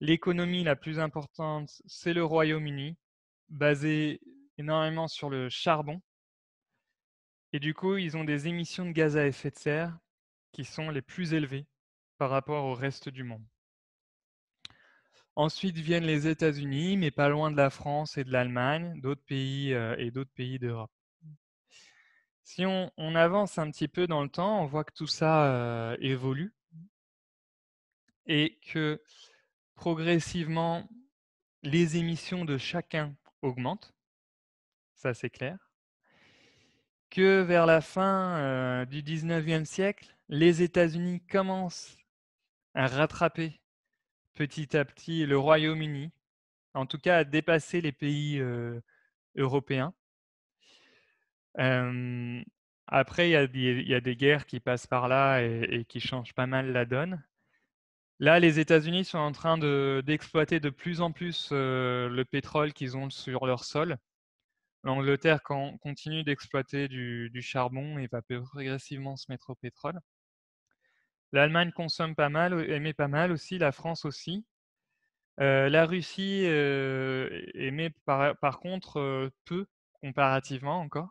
L'économie la plus importante, c'est le Royaume-Uni, basé énormément sur le charbon. Et du coup, ils ont des émissions de gaz à effet de serre qui sont les plus élevées par rapport au reste du monde. Ensuite viennent les États-Unis, mais pas loin de la France et de l'Allemagne, d'autres pays euh, et d'autres pays d'Europe. Si on, avance un petit peu dans le temps, on voit que tout ça évolue et que progressivement, les émissions de chacun augmentent, ça c'est clair, que vers la fin du 19e siècle, les États-Unis commencent à rattraper petit à petit le Royaume-Uni, en tout cas à dépasser les pays européens après, il y, a des guerres qui passent par là et, qui changent pas mal la donne. Là, les États-Unis sont en train d'exploiter de, plus en plus le pétrole qu'ils ont sur leur sol. L'Angleterre continue d'exploiter du, charbon et va progressivement se mettre au pétrole. L'Allemagne consomme pas mal, émet pas mal aussi, la France aussi. la Russie euh, émet par contre peu comparativement encore.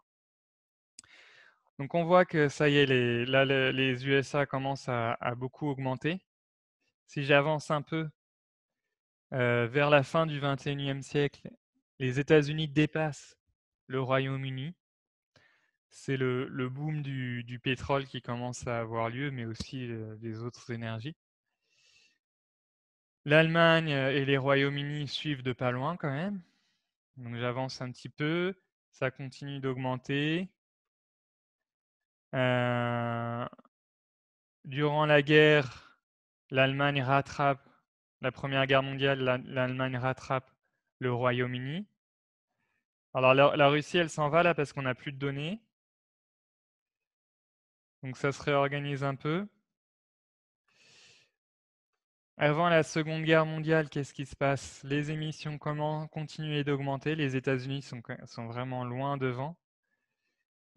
Donc on voit que ça y est, les, là, les USA commencent à, beaucoup augmenter. Si j'avance un peu euh, vers la fin du XXIe siècle, les États-Unis dépassent le Royaume-Uni. C'est le, boom du, pétrole qui commence à avoir lieu, mais aussi les euh, des autres énergies. L'Allemagne euh, et les Royaumes-Unis suivent de pas loin quand même. Donc j'avance un petit peu, ça continue d'augmenter. Euh, durant la guerre, l'Allemagne rattrape, la Première Guerre mondiale, l'Allemagne rattrape le Royaume-Uni. Alors la, Russie, elle s'en va là parce qu'on n'a plus de données. Donc ça se réorganise un peu. Avant la Seconde Guerre mondiale, qu'est-ce qui se passe Les émissions comment continuent d'augmenter. Les États-Unis sont, sont vraiment loin devant.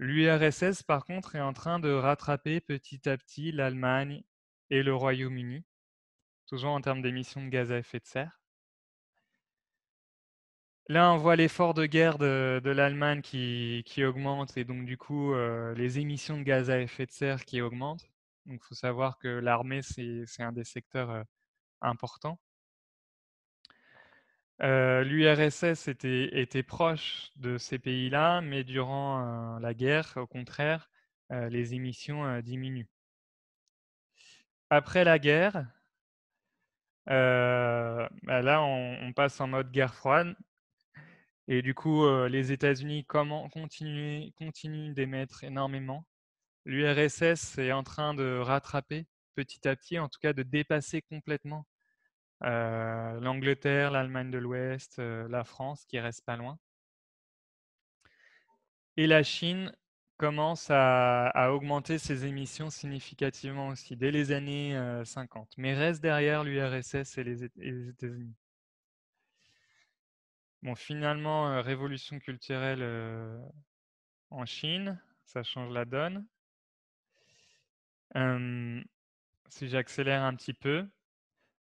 L'URSS, par contre, est en train de rattraper petit à petit l'Allemagne et le Royaume-Uni, toujours en termes d'émissions de gaz à effet de serre. Là, on voit l'effort de guerre de, l'Allemagne qui, augmente et donc du coup euh, les émissions de gaz à effet de serre qui augmentent. il faut savoir que l'armée, c'est un des secteurs euh, importants. Euh, L'URSS était, proche de ces pays-là, mais durant euh, la guerre, au contraire, euh, les émissions diminuent. Après la guerre, bah là, on, passe en mode guerre froide. Et du coup, les États-Unis continuent d'émettre énormément. L'URSS est en train de rattraper petit à petit, en tout cas de dépasser complètement euh, l'Angleterre, l'Allemagne de l'Ouest, euh, la France qui reste pas loin. Et la Chine commence à, augmenter ses émissions significativement aussi dès les années 50, euh, mais reste derrière l'URSS et les, les États-Unis. Bon, finalement, révolution culturelle en Chine, ça change la donne. si j'accélère un petit peu,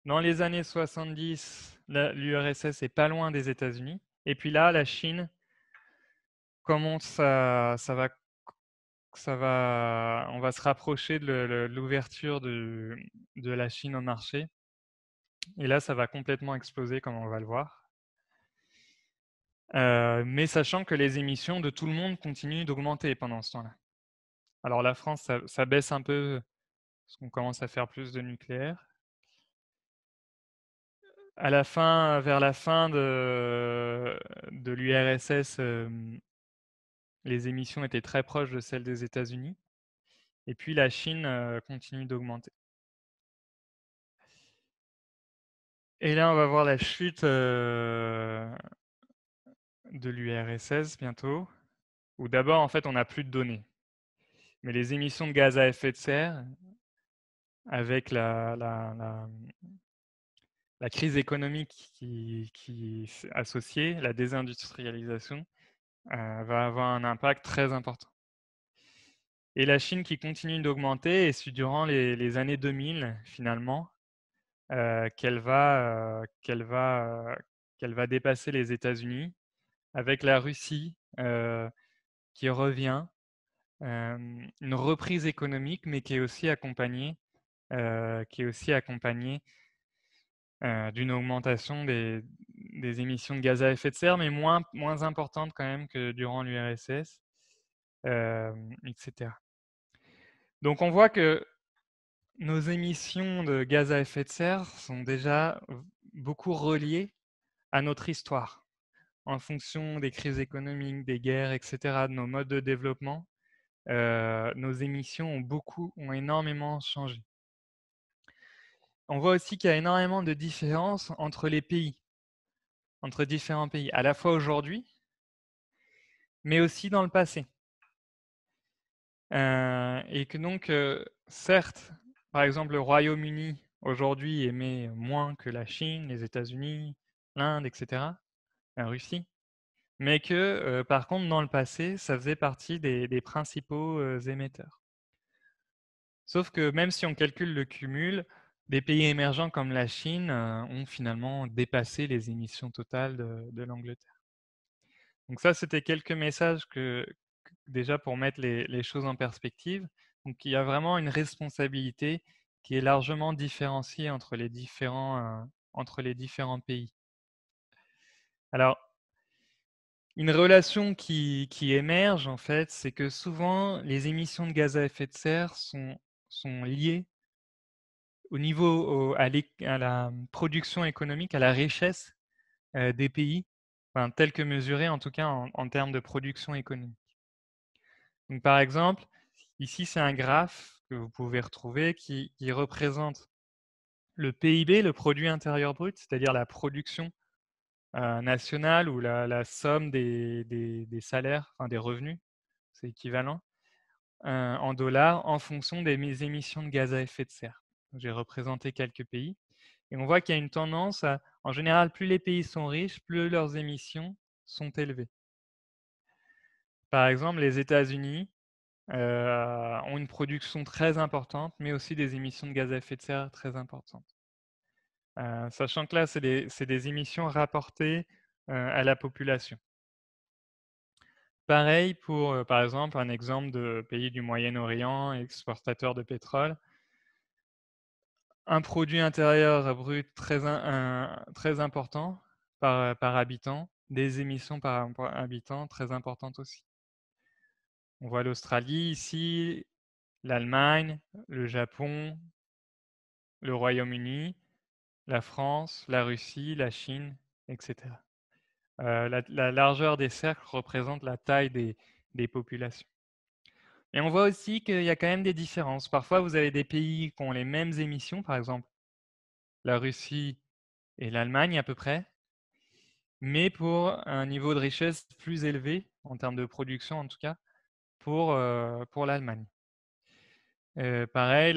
dans les années 70, l'URSS est pas loin des États-Unis. Et puis là, la Chine commence ça, va, on va se rapprocher de l'ouverture de, la Chine au marché. Et là, ça va complètement exploser, comme on va le voir. Euh, mais sachant que les émissions de tout le monde continuent d'augmenter pendant ce temps-là. Alors la France, ça baisse un peu, parce qu'on commence à faire plus de nucléaire à la fin, vers la fin de, euh, l'URSS, les émissions étaient très proches de celles des États-Unis. Et puis la Chine euh, continue d'augmenter. Et là, on va voir la chute euh, de l'URSS bientôt, où d'abord, en fait, on n'a plus de données. Mais les émissions de gaz à effet de serre, avec la, la, la la crise économique qui, est associée, la désindustrialisation, euh, va avoir un impact très important. Et la Chine qui continue d'augmenter, et c'est durant les, années 2000, finalement, euh, euh, qu'elle va, dépasser les États-Unis, avec la Russie qui revient, une reprise économique, mais qui est aussi accompagnée, qui est aussi accompagnée euh, d'une augmentation des, émissions de gaz à effet de serre, mais moins, moins importante quand même que durant l'URSS, etc. Euh, Donc on voit que nos émissions de gaz à effet de serre sont déjà beaucoup reliées à notre histoire, en fonction des crises économiques, des guerres, etc., de nos modes de développement. Euh, nos émissions ont beaucoup, ont énormément changé on voit aussi qu'il y a énormément de différences entre les pays, entre différents pays, à la fois aujourd'hui, mais aussi dans le passé. Euh, et que donc, euh, certes, par exemple, le Royaume-Uni aujourd'hui émet moins que la Chine, les États-Unis, l'Inde, etc., la Russie, mais que euh, par contre, dans le passé, ça faisait partie des principaux émetteurs. Sauf que même si on calcule le cumul, des pays émergents comme la Chine euh, ont finalement dépassé les émissions totales de, l'Angleterre. Donc ça, c'était quelques messages que, déjà pour mettre les, choses en perspective. Donc il y a vraiment une responsabilité qui est largement différenciée entre les différents, euh, entre les différents pays. Alors, une relation qui, qui émerge, en fait, c'est que souvent, les émissions de gaz à effet de serre sont, sont liées au niveau à, la mmh, production économique, à la richesse des pays, enfin, que mesuré en tout cas en, termes de production économique. Donc, par exemple, ici c'est un graphe que vous pouvez retrouver qui, représente le PIB, le produit intérieur brut, c'est-à-dire la production nationale ou la, somme des, salaires, des revenus, c'est équivalent, en dollars en fonction des émissions de gaz à effet de serre. J'ai représenté quelques pays. Et on voit qu'il y a une tendance à, en général, plus les pays sont riches, plus leurs émissions sont élevées. Par exemple, les États-Unis euh, ont une production très importante, mais aussi des émissions de gaz à effet de serre très importantes. Euh, sachant que là, c'est des, des, émissions rapportées euh, à la population. Pareil pour, par exemple, un exemple de pays du Moyen-Orient, exportateur de pétrole un produit intérieur brut très, important euh, par, habitant, des émissions par habitant très importantes aussi. On voit l'Australie ici, l'Allemagne, le Japon, le Royaume-Uni, la France, la Russie, la Chine, etc. Euh, la, largeur des cercles représente la taille des populations. Et on voit aussi qu'il y a quand même des différences. Parfois, vous avez des pays qui ont les mêmes émissions, par exemple la Russie et l'Allemagne à peu près, mais pour un niveau de richesse plus élevé, en termes de production en tout cas, pour, euh, pour l'Allemagne. Euh, pareil,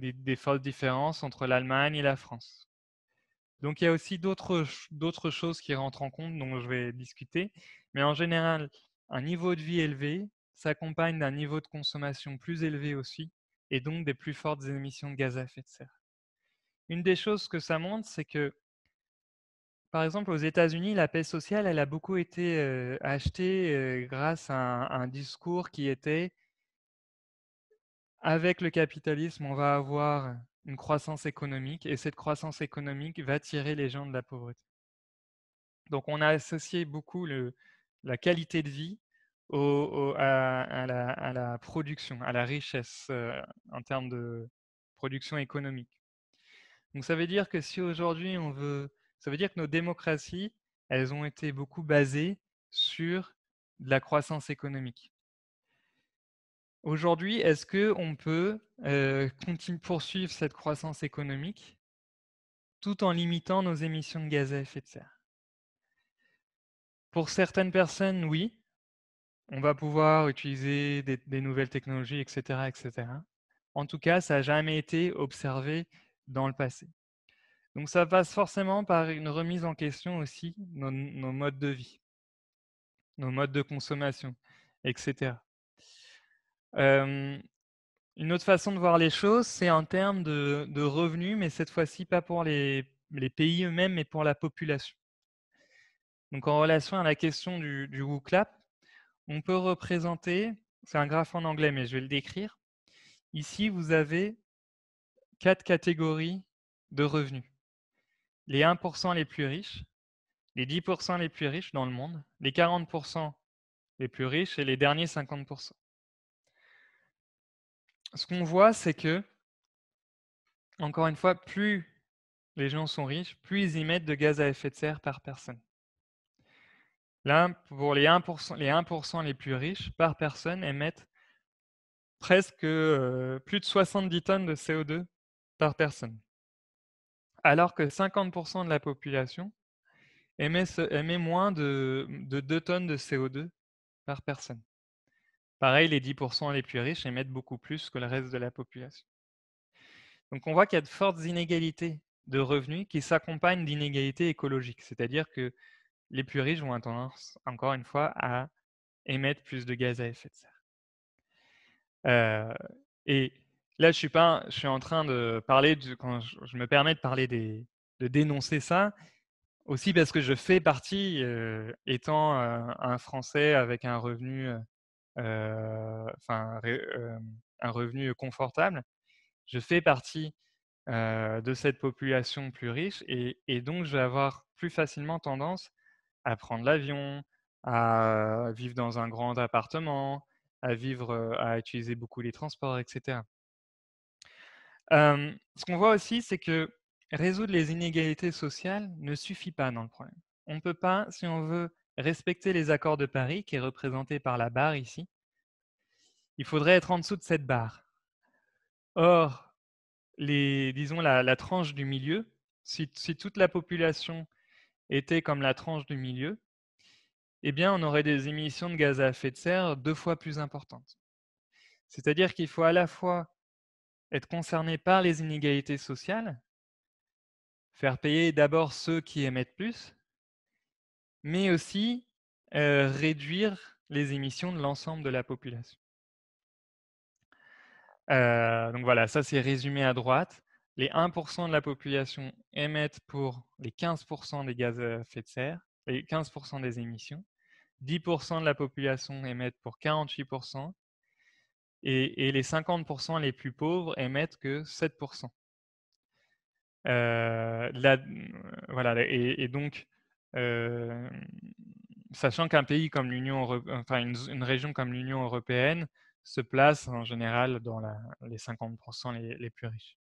des, des, fortes différences entre l'Allemagne et la France. Donc il y a aussi d'autres choses qui rentrent en compte dont je vais discuter, mais en général, un niveau de vie élevé s'accompagne d'un niveau de consommation plus élevé aussi, et donc des plus fortes émissions de gaz à effet de serre. Une des choses que ça montre, c'est que, par exemple, aux États-Unis, la paix sociale, elle a beaucoup été achetée grâce à un, discours qui était avec le capitalisme, on va avoir une croissance économique et cette croissance économique va tirer les gens de la pauvreté. Donc on a associé beaucoup la qualité de vie à, la, production, à la richesse euh, en termes de production économique. Donc ça veut dire que si aujourd'hui on veut, ça veut dire que nos démocraties, elles ont été beaucoup basées sur de la croissance économique. Aujourd'hui, est-ce que on peut euh, continuer, poursuivre cette croissance économique tout en limitant nos émissions de gaz à effet de serre Pour certaines personnes, oui on va pouvoir utiliser des, nouvelles technologies, etc., etc. En tout cas, ça n'a jamais été observé dans le passé. Donc ça passe forcément par une remise en question aussi nos, nos modes de vie, nos modes de consommation, etc. une autre façon de voir les choses, c'est en termes de, revenus, mais cette fois-ci pas pour les, pays eux-mêmes, mais pour la population. Donc en relation à la question du, du on peut représenter, c'est un graphe en anglais, mais je vais le décrire. Ici, vous avez quatre catégories de revenus. Les 1% les plus riches, les 10% les plus riches dans le monde, les 40% les plus riches et les derniers 50%. Ce qu'on voit, c'est que, encore une fois, plus les gens sont riches, plus ils émettent de gaz à effet de serre par personne. Là, pour les 1%, les les plus riches par personne émettent presque euh, plus de 70 tonnes de CO2 par personne. Alors que 50% de la population émet, moins de, de, 2 tonnes de CO2 par personne. Pareil, les 10% les plus riches émettent beaucoup plus que le reste de la population. Donc on voit qu'il y a de fortes inégalités de revenus qui s'accompagnent d'inégalités écologiques. C'est-à-dire que les plus riches ont tendance, encore une fois, à émettre plus de gaz à effet de serre. Euh, et là, je suis, pas, je suis en train de parler, quand je, me permets de parler de dénoncer ça, aussi parce que je fais partie, euh, étant euh, un Français avec un revenu, enfin, un revenu confortable, je fais partie de cette population plus riche et donc je vais avoir plus facilement tendance à prendre l'avion, à vivre dans un grand appartement, à vivre, à utiliser beaucoup les transports, etc. ce qu'on voit aussi, c'est que résoudre les inégalités sociales ne suffit pas dans le problème. On ne peut pas, si on veut respecter les accords de Paris, qui est représenté par la barre ici, il faudrait être en dessous de cette barre. Or, les, disons la, tranche du milieu, si toute la population était comme la tranche du milieu, eh bien, on aurait des émissions de gaz à effet de serre deux fois plus importantes. C'est-à-dire qu'il faut à la fois être concerné par les inégalités sociales, faire payer d'abord ceux qui émettent plus, mais aussi euh, réduire les émissions de l'ensemble de la population. Euh, donc voilà, ça c'est résumé à droite les 1% de la population émettent pour les 15% des gaz à effet de serre, les 15% des émissions, 10% de la population émettent pour 48%, et, les 50% les plus pauvres émettent que 7%. Euh, voilà, et, donc, euh, sachant qu'un pays comme l'Union, enfin une, région comme l'Union européenne se place en général dans les 50% les plus riches.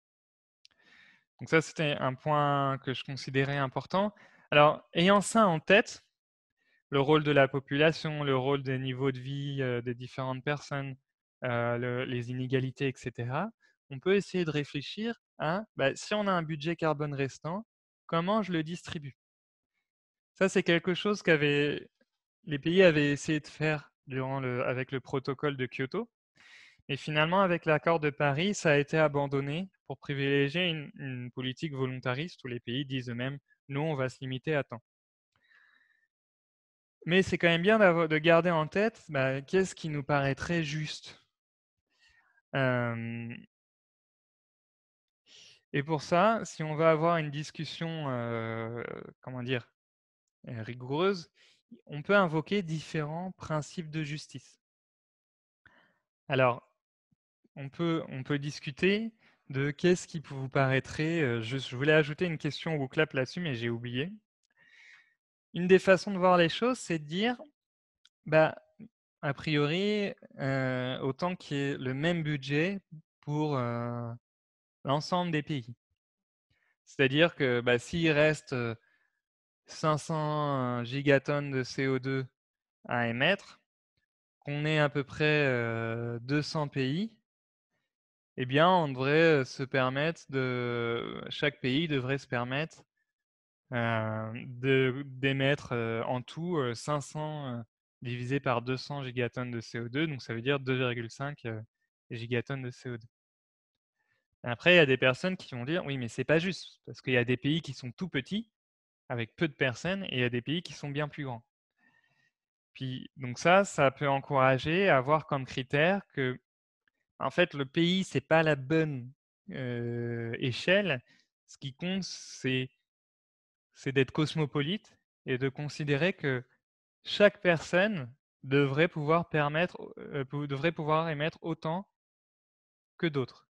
Donc ça, c'était un point que je considérais important. Alors, ayant ça en tête, le rôle de la population, le rôle des niveaux de vie euh, des différentes personnes, euh, les inégalités, etc., on peut essayer de réfléchir à bah, si on a un budget carbone restant, comment je le distribue Ça, c'est quelque chose qu'avaient les pays avaient essayé de faire durant avec le protocole de Kyoto. Et finalement, avec l'accord de Paris, ça a été abandonné pour privilégier une, politique volontariste où les pays disent eux-mêmes nous, on va se limiter à temps. Mais c'est quand même bien de garder en tête bah, qu'est-ce qui nous paraîtrait juste. et pour ça, si on veut avoir une discussion, euh, comment dire, rigoureuse, on peut invoquer différents principes de justice. Alors, on peut, on peut discuter de qu'est-ce qui vous paraîtrait. Euh, je, voulais ajouter une question au clap là-dessus, mais j'ai oublié. Une des façons de voir les choses, c'est de dire, bah, a priori, euh, autant qu'il y ait le même budget pour euh, l'ensemble des pays. C'est-à-dire que bah, s'il reste 500 gigatonnes de CO2 à émettre, qu'on ait à peu près 200 pays, eh bien, on devrait euh, se permettre de, chaque pays devrait se permettre euh, d'émettre euh, en tout 500 divisé par 200 gigatonnes de CO2, donc ça veut dire 2,5 gigatonnes de CO2. Après, il y a des personnes qui vont dire oui, mais c'est pas juste, parce qu'il y a des pays qui sont tout petits, avec peu de personnes, et il y a des pays qui sont bien plus grands. Puis, donc ça, ça peut encourager à avoir comme critère que en fait, le pays, ce n'est pas la bonne échelle. Ce qui compte, c'est d'être cosmopolite et de considérer que chaque personne devrait pouvoir, devrait pouvoir émettre autant que d'autres.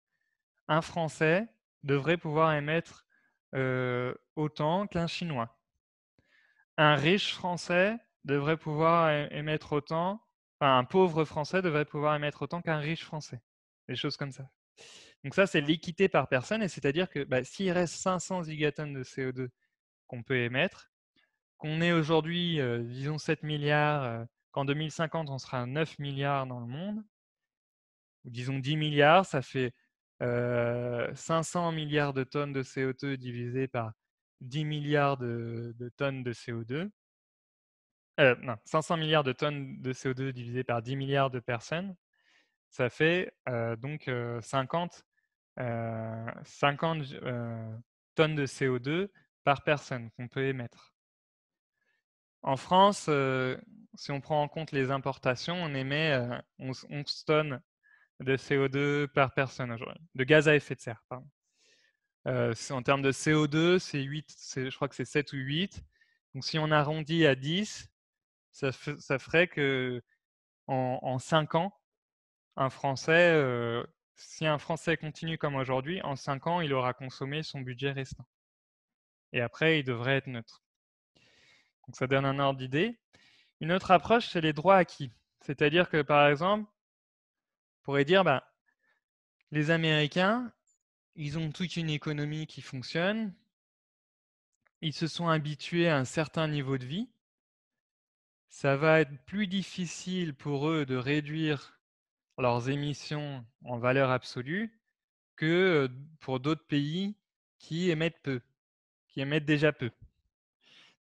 Un Français devrait pouvoir émettre autant qu'un Chinois. Un riche Français devrait pouvoir émettre autant, enfin un pauvre Français devrait pouvoir émettre autant qu'un riche Français des choses comme ça. Donc ça, c'est l'équité par personne, et c'est-à-dire que bah, s'il reste 500 gigatonnes de CO2 qu'on peut émettre, qu'on est aujourd'hui, disons, 7 milliards, qu'en 2050, on sera 9 milliards dans le monde, ou disons 10 milliards, ça fait 500 milliards de tonnes de CO2 divisé par 10 euh, milliards de, tonnes de CO2. non, 500 milliards de tonnes de CO2 divisé par 10 milliards de personnes, ça fait euh, donc 50, euh, 50 euh, tonnes de CO2 par personne qu'on peut émettre. En France, si on prend en compte les importations, on émet 11, tonnes de CO2 par personne de gaz à effet de serre. en termes de CO2, c'est 8, je crois que c'est 7 ou 8. Donc si on arrondit à 10, ça, ferait que en, en, 5 ans, un Français, si un Français continue comme aujourd'hui, en 5 ans, il aura consommé son budget restant. Et après, il devrait être neutre. Donc ça donne un ordre d'idée. Une autre approche, c'est les droits acquis. C'est-à-dire que, par exemple, on pourrait dire, bah, les Américains, ils ont toute une économie qui fonctionne, ils se sont habitués à un certain niveau de vie, ça va être plus difficile pour eux de réduire leurs émissions en valeur absolue que pour d'autres pays qui émettent peu, qui émettent déjà peu.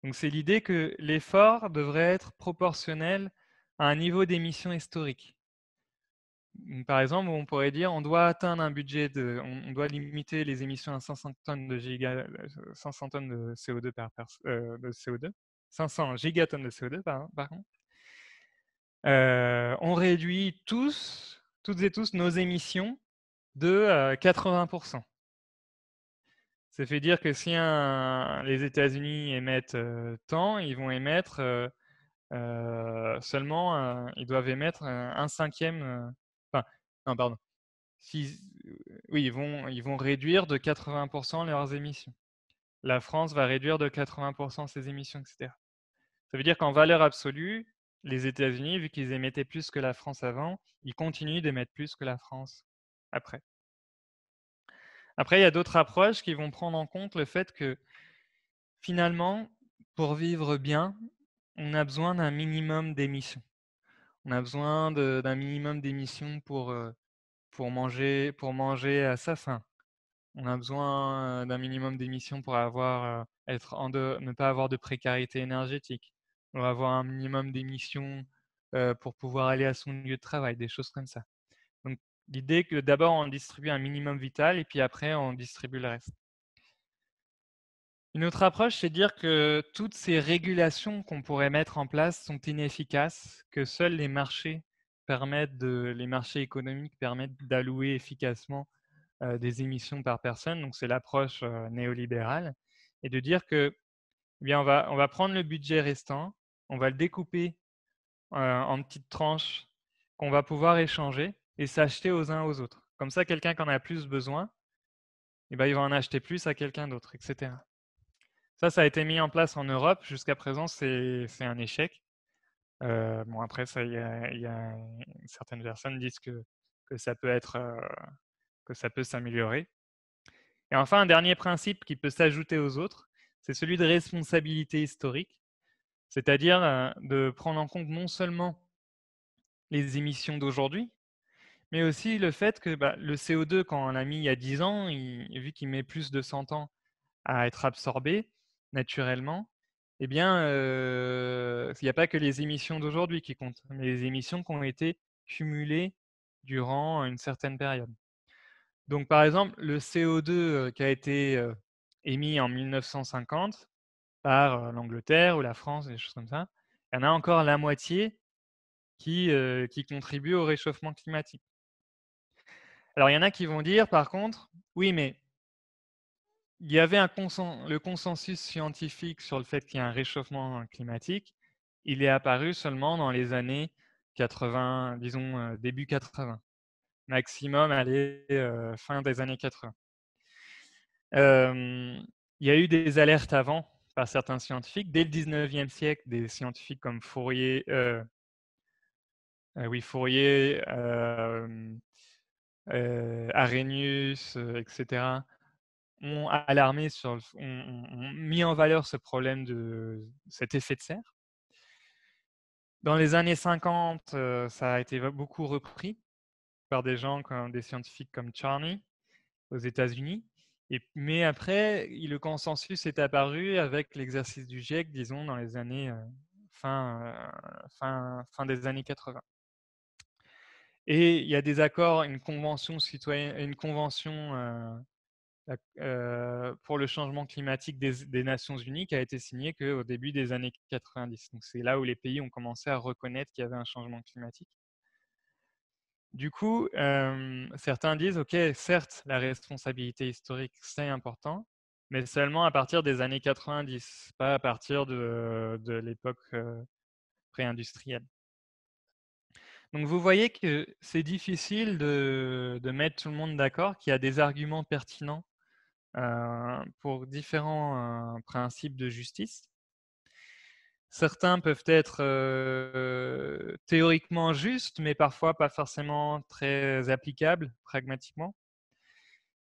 Donc c'est l'idée que l'effort devrait être proportionnel à un niveau d'émission historique. Mmh, par exemple, on pourrait dire on doit atteindre un budget de, on doit limiter les émissions à 500 tonnes de, CO2 par, personne, CO2, 500 gigatonnes de CO2 par, par euh, on réduit tous, toutes et tous, nos émissions de 80%. Euh, Ça fait dire que si les États-Unis émettent euh, tant, ils vont émettre seulement, ils doivent émettre un cinquième. enfin, non, pardon. oui, ils vont, ils vont réduire de 80% leurs émissions. La France va réduire de 80% ses émissions, etc. Ça veut dire qu'en valeur absolue, les États-Unis, vu qu'ils émettaient plus que la France avant, ils continuent d'émettre plus que la France après. Après, il y a d'autres approches qui vont prendre en compte le fait que finalement, pour vivre bien, on a besoin d'un minimum d'émissions. On a besoin d'un minimum d'émissions pour, euh, pour, manger, pour manger à sa faim. On a besoin euh, d'un minimum d'émissions pour avoir, euh, être en ne pas avoir de précarité énergétique on va avoir un minimum d'émissions euh, pour pouvoir aller à son lieu de travail, des choses comme ça. Donc l'idée que d'abord on distribue un minimum vital et puis après on distribue le reste. Une autre approche, c'est de dire que toutes ces régulations qu'on pourrait mettre en place sont inefficaces, que seuls les marchés permettent les marchés économiques permettent d'allouer efficacement euh, des émissions par personne. Donc c'est l'approche euh, néolibérale et de dire que eh bien, va, on va prendre le budget restant, on va le découper euh, en petites tranches qu'on va pouvoir échanger et s'acheter aux uns aux autres. Comme ça, quelqu'un qui en a plus besoin, eh ben, il va en acheter plus à quelqu'un d'autre, etc. Ça, ça a été mis en place en Europe. Jusqu'à présent, c'est un échec. Euh, bon, après, certaines personnes disent que, ça peut être euh, que ça peut s'améliorer. Et enfin, un dernier principe qui peut s'ajouter aux autres, c'est celui de responsabilité historique. C'est-à-dire euh, de prendre en compte non seulement les émissions d'aujourd'hui, mais aussi le fait que bah, le CO2, quand on l'a mis il y a 10 ans, vu qu'il met plus de 100 ans à être absorbé naturellement, eh bien, euh, il n'y a pas que les émissions d'aujourd'hui qui comptent, mais les émissions qui ont été cumulées durant une certaine période. Donc, par exemple, le CO2 euh, qui a été émis en 1950, par l'Angleterre ou la France, des choses comme ça, il y en a encore la moitié qui, contribuent au réchauffement climatique. Alors il y en a qui vont dire par contre, oui mais il y avait le consensus scientifique sur le fait qu'il y a un réchauffement climatique, il est apparu seulement dans les années 80, disons début 80, maximum fin des années 80. il y a eu des alertes avant, par certains scientifiques. Dès le 19e siècle, des scientifiques comme Fourier, euh, euh, oui, Fourier, euh, Arrhenius, etc., ont alarmé, sur, ont, mis en valeur ce problème de cet effet de serre. Dans les années 50, ça a été beaucoup repris par des gens comme des scientifiques comme Charney aux États-Unis mais après, le consensus est apparu avec l'exercice du GIEC, disons, dans les années euh, fin, euh, fin, fin, des années 80. Et il y a des accords, une convention citoyenne, une convention euh, pour le changement climatique des, Nations Unies qui a été signée au début des années 90. Donc c'est là où les pays ont commencé à reconnaître qu'il y avait un changement climatique. Du coup, certains disent, OK, certes, la responsabilité historique, c'est important, mais seulement à partir des années 90, pas à partir de, l'époque pré-industrielle. Donc vous voyez que c'est difficile de, mettre tout le monde d'accord, qu'il y a des arguments pertinents pour différents principes de justice certains peuvent être euh, théoriquement justes, mais parfois pas forcément très applicables pragmatiquement.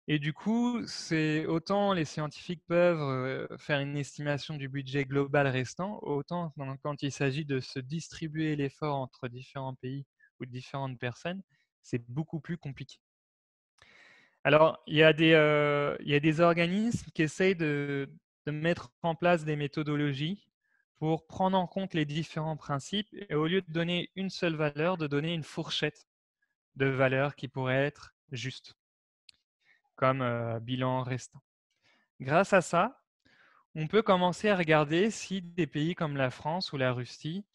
Et du coup, c'est autant les scientifiques peuvent euh, faire une estimation du budget global restant, autant quand il s'agit de se distribuer l'effort entre différents pays ou différentes personnes, c'est beaucoup plus compliqué. Alors, il y, a des, euh, organismes qui essayent de mettre en place des méthodologies pour prendre en compte les différents principes et au lieu de donner une seule valeur, de donner une fourchette de valeurs qui pourrait être juste, comme euh, bilan restant. Grâce à ça, on peut commencer à regarder si des pays comme la France ou la Russie,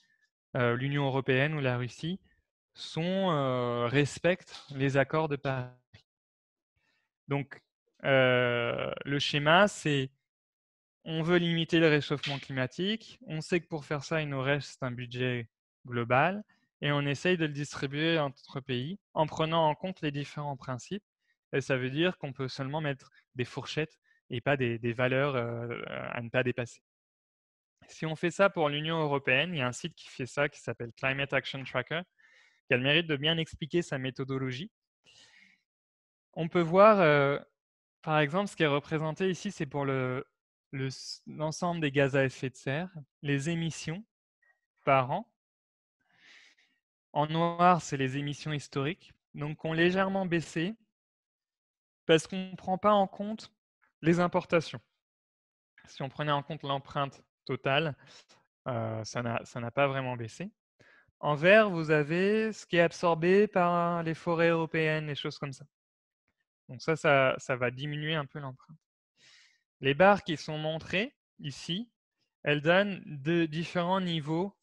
euh, l'Union européenne ou la Russie, sont, euh, respectent les accords de Paris. Donc, le schéma, c'est on veut limiter le réchauffement climatique, on sait que pour faire ça, il nous reste un budget global, et on essaye de le distribuer entre pays en prenant en compte les différents principes. Et ça veut dire qu'on peut seulement mettre des fourchettes et pas des, valeurs euh, à ne pas dépasser. Si on fait ça pour l'Union européenne, il y a un site qui fait ça qui s'appelle Climate Action Tracker, qui a le mérite de bien expliquer sa méthodologie. On peut voir, euh, par exemple, ce qui est représenté ici, c'est pour le l'ensemble des gaz à effet de serre, les émissions par an. En noir, c'est les émissions historiques, donc ont légèrement baissé parce qu'on ne prend pas en compte les importations. Si on prenait en compte l'empreinte totale, euh, ça n'a pas vraiment baissé. En vert, vous avez ce qui est absorbé par les forêts européennes, les choses comme ça. Donc ça, ça va diminuer un peu l'empreinte. Les barres qui sont montrées ici, elles donnent de différents niveaux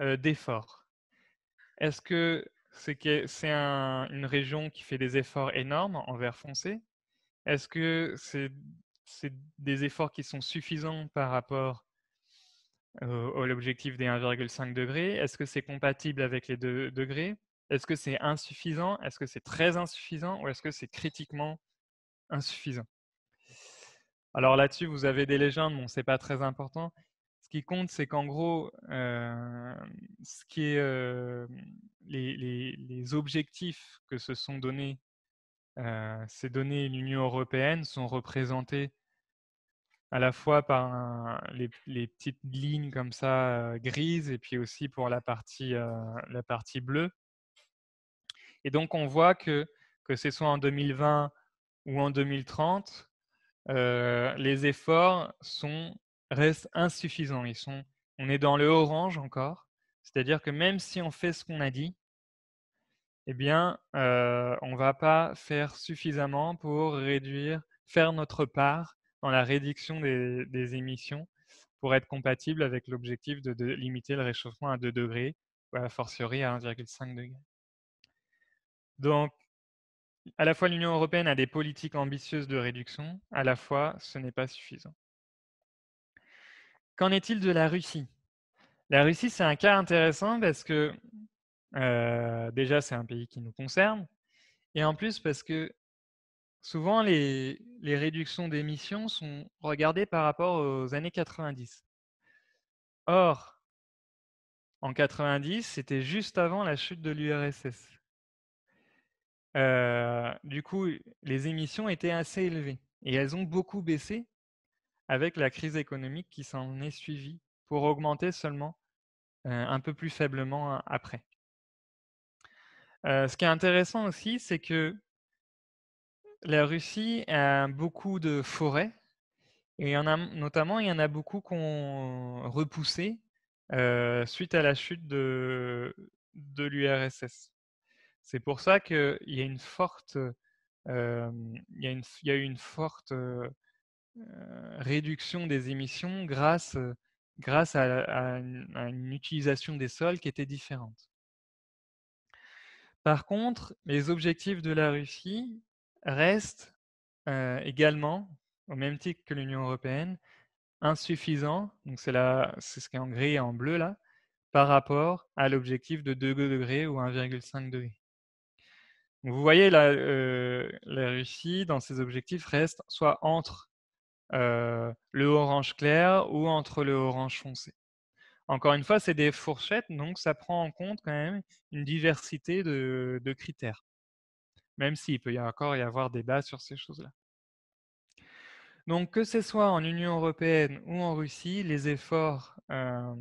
euh, d'efforts. Est-ce que c'est une région qui fait des efforts énormes en vert foncé Est-ce que c'est des efforts qui sont suffisants par rapport à euh, l'objectif des 1,5 degrés Est-ce que c'est compatible avec les 2 degrés Est-ce que c'est insuffisant Est-ce que c'est très insuffisant Ou est-ce que c'est critiquement insuffisant alors là-dessus, vous avez des légendes, ce c'est pas très important. Ce qui compte, c'est qu'en gros, euh, ce qui est euh, les, objectifs que se sont donnés, euh, ces données l'Union européenne sont représentés à la fois par les, petites lignes comme ça grises et puis aussi pour la partie, la partie bleue. Et donc on voit que ce soit en 2020 ou en 2030, les efforts sont, restent insuffisants. Ils sont, on est dans le orange encore, c'est-à-dire que même si on fait ce qu'on a dit, eh bien, on ne va pas faire suffisamment pour réduire, faire notre part dans la réduction des, émissions pour être compatible avec l'objectif de, limiter le réchauffement à 2 degrés, ou à fortiori à 1,5 degré. Donc, à la fois l'Union européenne a des politiques ambitieuses de réduction, à la fois ce n'est pas suffisant. Qu'en est-il de la Russie La Russie, c'est un cas intéressant parce que euh, déjà, c'est un pays qui nous concerne, et en plus parce que souvent les, les réductions d'émissions sont regardées par rapport aux années 90. Or, en 90, c'était juste avant la chute de l'URSS du coup, les émissions étaient assez élevées et elles ont beaucoup baissé avec la crise économique qui s'en est suivie pour augmenter seulement un peu plus faiblement hein, après. ce qui est intéressant aussi, c'est que la Russie a beaucoup de forêts et notamment, il y en a beaucoup qu'on repoussé suite à la chute de l'URSS. C'est pour ça qu'il y a euh, il, y a eu une forte réduction des émissions grâce, à, une, utilisation des sols qui était différente. Par contre, les objectifs de la Russie restent également, au même titre que l'Union européenne, insuffisants, donc c'est, ce qui est en gris et en bleu là, par rapport à l'objectif de 2 degrés ou 1,5 degrés vous voyez, euh, la, Russie, dans ses objectifs, reste soit entre euh, le orange clair ou entre le orange foncé. Encore une fois, c'est des fourchettes, donc ça prend en compte quand même une diversité de, critères, même s'il peut y encore y avoir débat sur ces choses-là. Donc que ce soit en Union européenne ou en Russie, les efforts euh,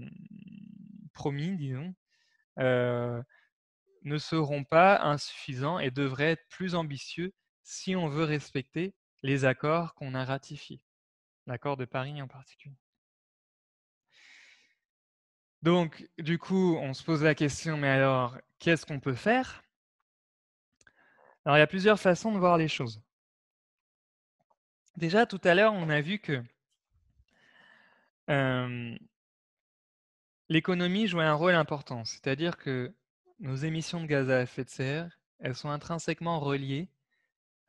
promis, disons, ne seront pas insuffisants et devraient être plus ambitieux si on veut respecter les accords qu'on a ratifiés, l'accord de Paris en particulier. Donc, du coup, on se pose la question, mais alors, qu'est-ce qu'on peut faire Alors, il y a plusieurs façons de voir les choses. Déjà, tout à l'heure, on a vu que l'économie jouait un rôle important, c'est-à-dire que nos émissions de gaz à effet de serre, elles sont intrinsèquement reliées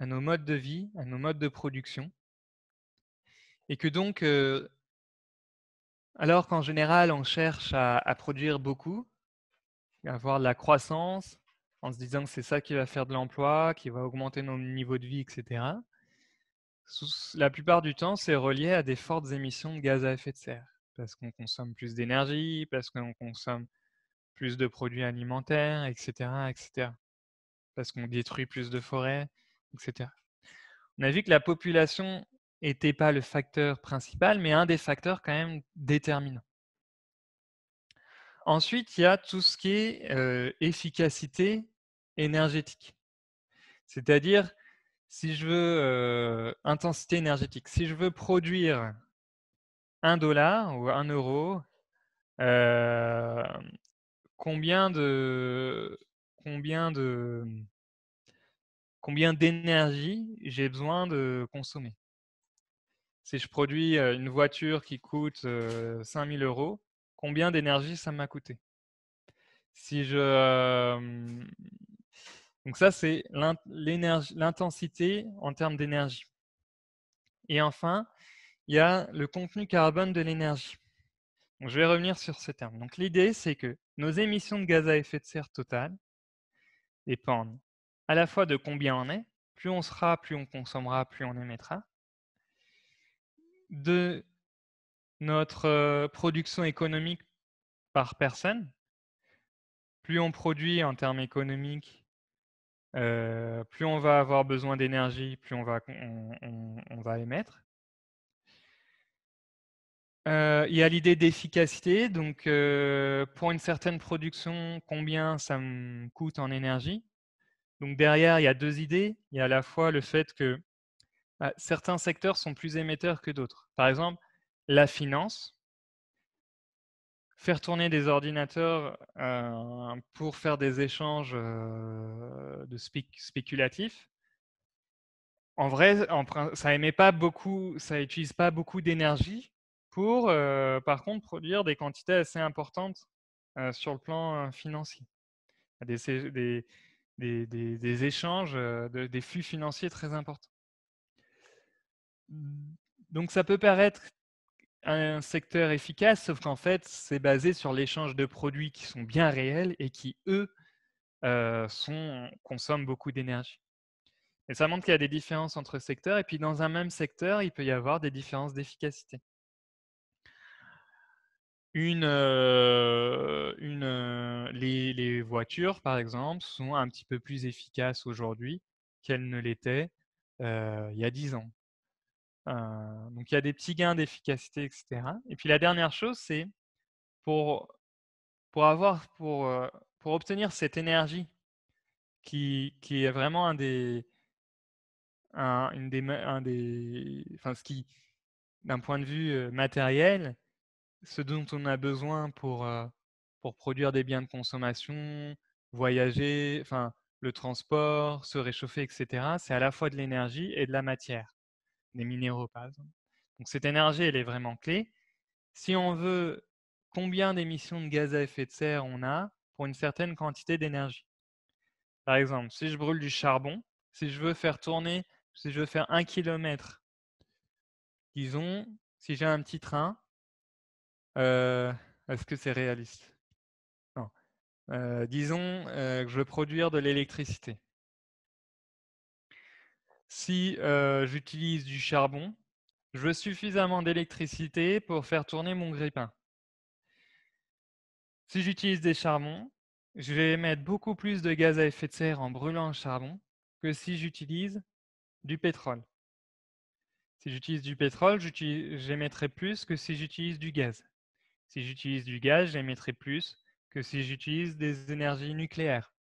à nos modes de vie, à nos modes de production. Et que donc, euh, alors qu'en général, on cherche à, produire beaucoup, à avoir de la croissance, en se disant que c'est ça qui va faire de l'emploi, qui va augmenter nos niveaux de vie, etc., la plupart du temps, c'est relié à des fortes émissions de gaz à effet de serre, parce qu'on consomme plus d'énergie, parce qu'on consomme plus de produits alimentaires, etc. etc. parce qu'on détruit plus de forêts, etc. On a vu que la population n'était pas le facteur principal, mais un des facteurs quand même déterminants. Ensuite, il y a tout ce qui est euh, efficacité énergétique. C'est-à-dire, si je veux euh, intensité énergétique, si je veux produire un dollar ou un euro euh, combien de combien de mmh, combien d'énergie j'ai besoin de consommer. Si je produis une voiture qui coûte 5000 euros, combien d'énergie ça m'a coûté Si je donc ça c'est l'intensité en termes d'énergie. Et enfin, il y a le contenu carbone de l'énergie. Je vais revenir sur ce terme. Donc l'idée c'est que nos émissions de gaz à effet de serre totales dépendent à la fois de combien on est, plus on sera, plus on consommera, plus on émettra, de notre production économique par personne, plus on produit en termes économiques, plus on va avoir besoin d'énergie, plus on va, on va émettre. Euh, il y a l'idée d'efficacité. Donc, euh, pour une certaine production, combien ça me coûte en énergie Donc, derrière, il y a deux idées. Il y a à la fois le fait que bah, certains secteurs sont plus émetteurs que d'autres. Par exemple, la finance. Faire tourner des ordinateurs euh, pour faire des échanges de spéculatifs, en vrai, ça n'émet pas beaucoup, ça n'utilise pas beaucoup d'énergie, pour, euh, par contre, produire des quantités assez importantes euh, sur le plan euh, financier. Des, échanges, des flux financiers très importants. Mmh, donc ça peut paraître un secteur efficace, sauf qu'en fait, c'est basé sur l'échange de produits qui sont bien réels et qui, eux, consomment beaucoup d'énergie. Et ça montre qu'il y a des différences entre secteurs, et puis dans un même secteur, il peut y avoir des différences d'efficacité une, euh, une euh, les, les, voitures, par exemple, sont un petit peu plus efficaces aujourd'hui qu'elles ne l'étaient euh, il y a 10 ans. donc il y a des petits gains d'efficacité, etc. Et puis la dernière chose, c'est pour, pour, avoir, pour, pour obtenir cette énergie qui, qui est vraiment un des, un, une des, un des, enfin, ce qui, d'un point de vue matériel, ce dont on a besoin pour, euh, pour produire des biens de consommation, voyager, enfin, le transport, se réchauffer, etc., c'est à la fois de l'énergie et de la matière, des minéraux par Donc cette énergie, elle est vraiment clé. Si on veut combien d'émissions de gaz à effet de serre on a pour une certaine quantité d'énergie. Par exemple, si je brûle du charbon, si je veux faire tourner, si je veux faire un kilomètre, disons, si j'ai un petit train, euh, est-ce que c'est réaliste euh, disons euh, que je veux produire de l'électricité. Si j'utilise du charbon, je veux suffisamment d'électricité pour faire tourner mon grille Si j'utilise des charbons, je vais émettre beaucoup plus de gaz à effet de serre en brûlant le charbon que si j'utilise du pétrole. Si j'utilise du pétrole, j'émettrai plus que si j'utilise du gaz. Si j'utilise du gaz, j'émettrai plus que si j'utilise des énergies nucléaires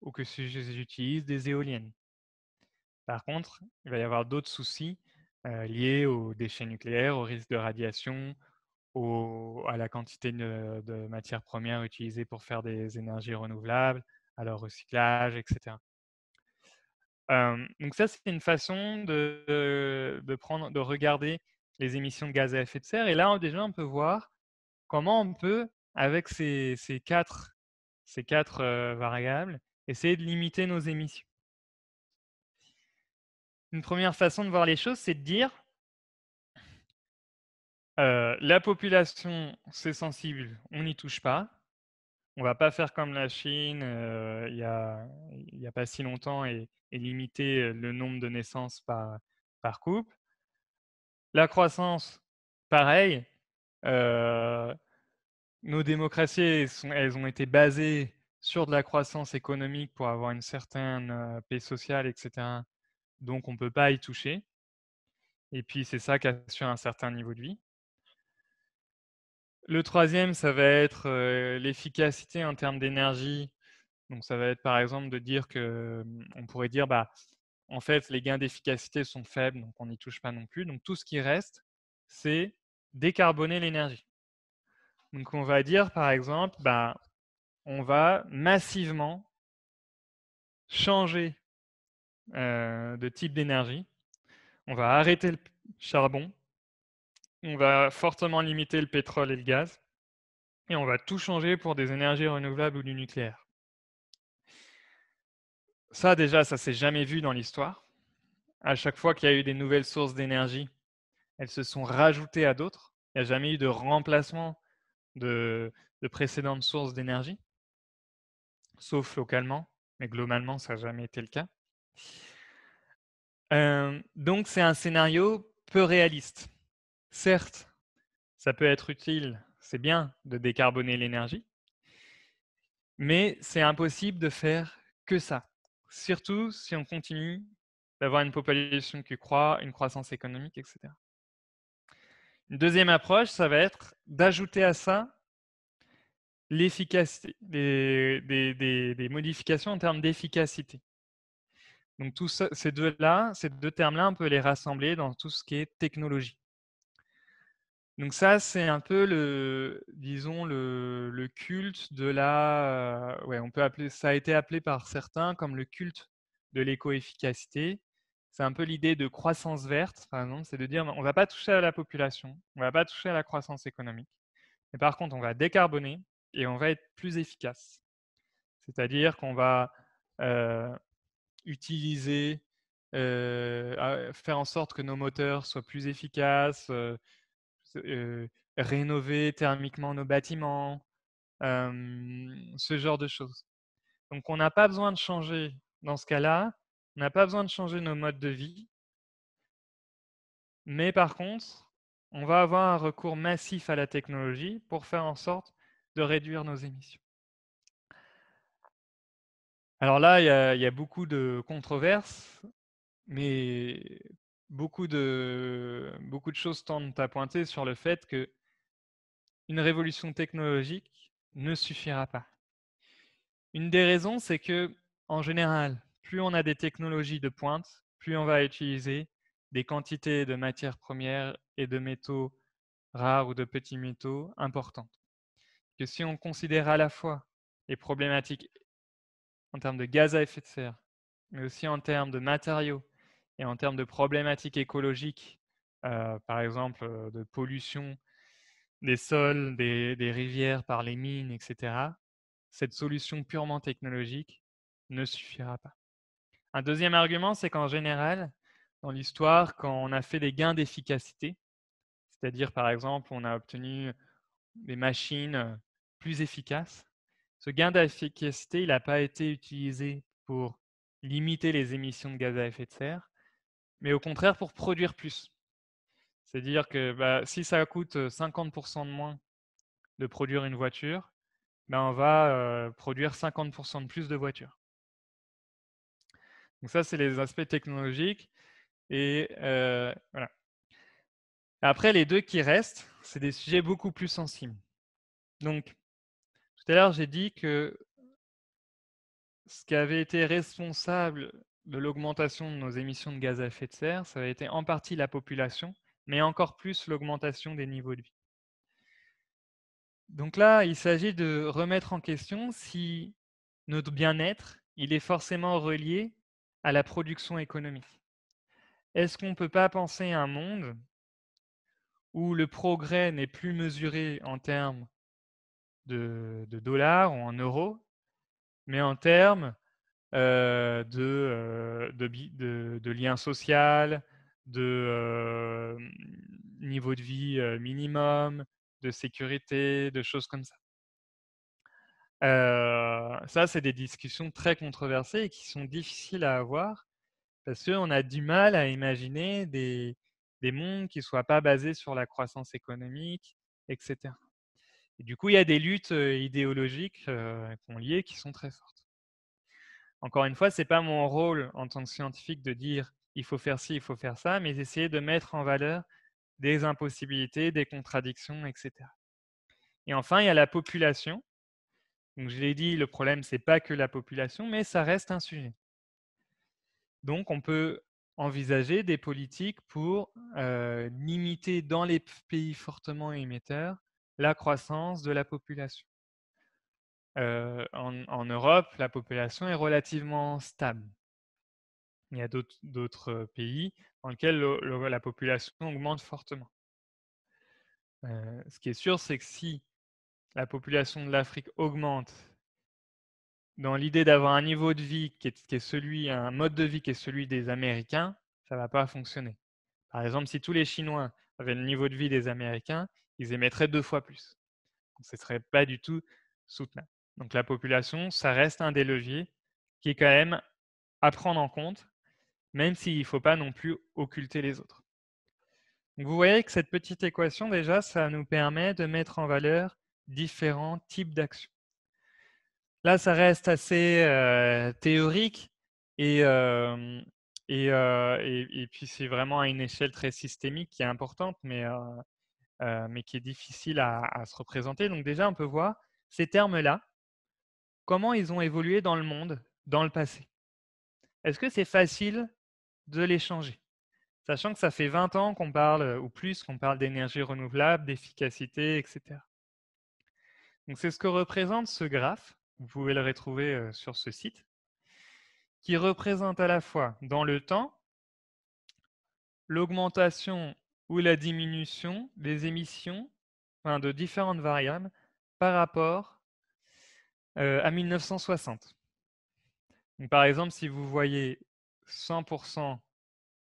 ou que si j'utilise des éoliennes. Par contre, il va y avoir d'autres soucis euh, liés aux déchets nucléaires, au risque de radiation, à la quantité de, matière matières premières utilisées pour faire des énergies renouvelables, à leur recyclage, etc. Euh, donc ça, c'est une façon de, prendre, de regarder les émissions de gaz à effet de serre. Et là, déjà, on peut voir comment on peut, avec ces, quatre, variables, essayer de limiter nos émissions. Une première façon de voir les choses, c'est de dire «Euh, la population, c'est sensible, on n'y touche pas. On ne va pas faire comme la Chine il n'y a, a, pas si longtemps et, limiter le nombre de naissances par, par couple. La croissance, pareil, euh, nos démocraties, elles, sont, elles, ont été basées sur de la croissance économique pour avoir une certaine euh, paix sociale, etc. Donc on ne peut pas y toucher. Et puis c'est ça qui assure un certain niveau de vie. Le troisième, ça va être euh, l'efficacité en termes d'énergie. Donc ça va être par exemple de dire que on pourrait dire bah en fait les gains d'efficacité sont faibles, donc on n'y touche pas non plus. Donc tout ce qui reste, c'est décarboner l'énergie. Donc on va dire par exemple, ben, on va massivement changer euh, de type d'énergie. On va arrêter le charbon, on va fortement limiter le pétrole et le gaz, et on va tout changer pour des énergies renouvelables ou du nucléaire. Ça déjà, ça s'est jamais vu dans l'histoire. À chaque fois qu'il y a eu des nouvelles sources d'énergie, elles se sont rajoutées à d'autres. Il n'y a jamais eu de remplacement de, précédentes sources d'énergie, sauf localement, mais globalement, ça n'a jamais été le cas. Euh, donc, c'est un scénario peu réaliste. Certes, ça peut être utile, c'est bien de décarboner l'énergie, mais c'est impossible de faire que ça. Surtout si on continue d'avoir une population qui croît, une croissance économique, etc. Une deuxième approche, ça va être d'ajouter à ça l'efficacité, des, modifications en termes d'efficacité. Donc tous ces deux-là, ces deux termes-là, on peut les rassembler dans tout ce qui est technologie. Donc ça, c'est un peu le, disons le, culte de la, euh, ouais, on peut appeler, ça a été appelé par certains comme le culte de l'éco-efficacité, c'est un peu l'idée de croissance verte, par exemple, c'est de dire on ne va pas toucher à la population, on ne va pas toucher à la croissance économique, mais par contre, on va décarboner et on va être plus efficace. C'est-à-dire qu'on va euh, utiliser, euh, faire en sorte que nos moteurs soient plus efficaces, euh, rénover thermiquement nos bâtiments, ce genre de choses. Donc on n'a pas besoin de changer dans ce cas-là on n'a pas besoin de changer nos modes de vie. Mais par contre, on va avoir un recours massif à la technologie pour faire en sorte de réduire nos émissions. Alors là, il y, a, beaucoup de controverses, mais beaucoup de, beaucoup de choses tendent à pointer sur le fait que une révolution technologique ne suffira pas. Une des raisons, c'est que, en général, plus on a des technologies de pointe, plus on va utiliser des quantités de matières premières et de métaux rares ou de petits métaux importantes. Que si on considère à la fois les problématiques en termes de gaz à effet de serre, mais aussi en termes de matériaux et en termes de problématiques écologiques, euh, par exemple euh, de pollution des sols, des rivières par les mines, etc., cette solution purement technologique ne suffira pas. Un deuxième argument, c'est qu'en général, dans l'histoire, quand on a fait des gains d'efficacité, c'est-à-dire par exemple, on a obtenu des machines plus efficaces, ce gain d'efficacité, il n'a pas été utilisé pour limiter les émissions de gaz à effet de serre, mais au contraire pour produire plus. C'est-à-dire que bah, si ça coûte 50% euh, de moins de produire une voiture, ben, on va euh, produire 50% de plus de voitures. Donc ça, c'est les aspects technologiques. Et euh, voilà. Après, les deux qui restent, c'est des sujets beaucoup plus sensibles. Donc, tout à l'heure, j'ai dit que ce qui avait été responsable de l'augmentation de nos émissions de gaz à effet de serre, ça avait été en partie la population, mais encore plus l'augmentation des niveaux de vie. Donc là, il s'agit de remettre en question si notre bien-être, il est forcément relié à la production économique. Est-ce qu'on ne peut pas penser à un monde où le progrès n'est plus mesuré en termes de, dollars ou en euros, mais en termes euh, de, liens euh, sociaux, de, de euh, niveau de vie minimum, de sécurité, de choses comme ça ça, c'est des discussions très controversées et qui sont difficiles à avoir parce qu'on a du mal à imaginer des, des mondes qui ne soient pas basés sur la croissance économique, etc. Et du coup, il y a des luttes idéologiques euh, qu'on liait qui sont très fortes. Encore une fois, ce n'est pas mon rôle en tant que scientifique de dire il faut faire ci, il faut faire ça, mais essayer de mettre en valeur des impossibilités, des contradictions, etc. Et enfin, il y a la population donc, je l'ai dit, le problème, ce n'est pas que la population, mais ça reste un sujet. Donc, on peut envisager des politiques pour euh, limiter dans les pays fortement émetteurs la croissance de la population. Euh, en, Europe, la population est relativement stable. Il y a d'autres pays dans lesquels la population augmente fortement. Euh, ce qui est sûr, c'est que si la population de l'Afrique augmente, dans l'idée d'avoir un niveau de vie qui est, celui, un mode de vie qui est celui des Américains, ça ne va pas fonctionner. Par exemple, si tous les Chinois avaient le niveau de vie des Américains, ils émettraient deux fois plus. ce ne serait pas du tout soutenable. Donc la population, ça reste un des leviers qui est quand même à prendre en compte, même s'il ne faut pas non plus occulter les autres. vous voyez que cette petite équation, déjà, ça nous permet de mettre en valeur différents types d'actions. Là, ça reste assez euh, théorique euh, euh, et, et, puis c'est vraiment à une échelle très systémique qui est importante, mais, mais qui est difficile à, à, se représenter. Donc déjà, on peut voir ces termes-là, comment ils ont évolué dans le monde, dans le passé. Est-ce que c'est facile de les changer Sachant que ça fait 20 ans qu'on parle, ou plus, qu'on parle d'énergie renouvelable, d'efficacité, etc c'est ce que représente ce graphe, vous pouvez le retrouver sur ce site, qui représente à la fois dans le temps l'augmentation ou la diminution des émissions de différentes variables par rapport à 1960. par exemple, si vous voyez 100%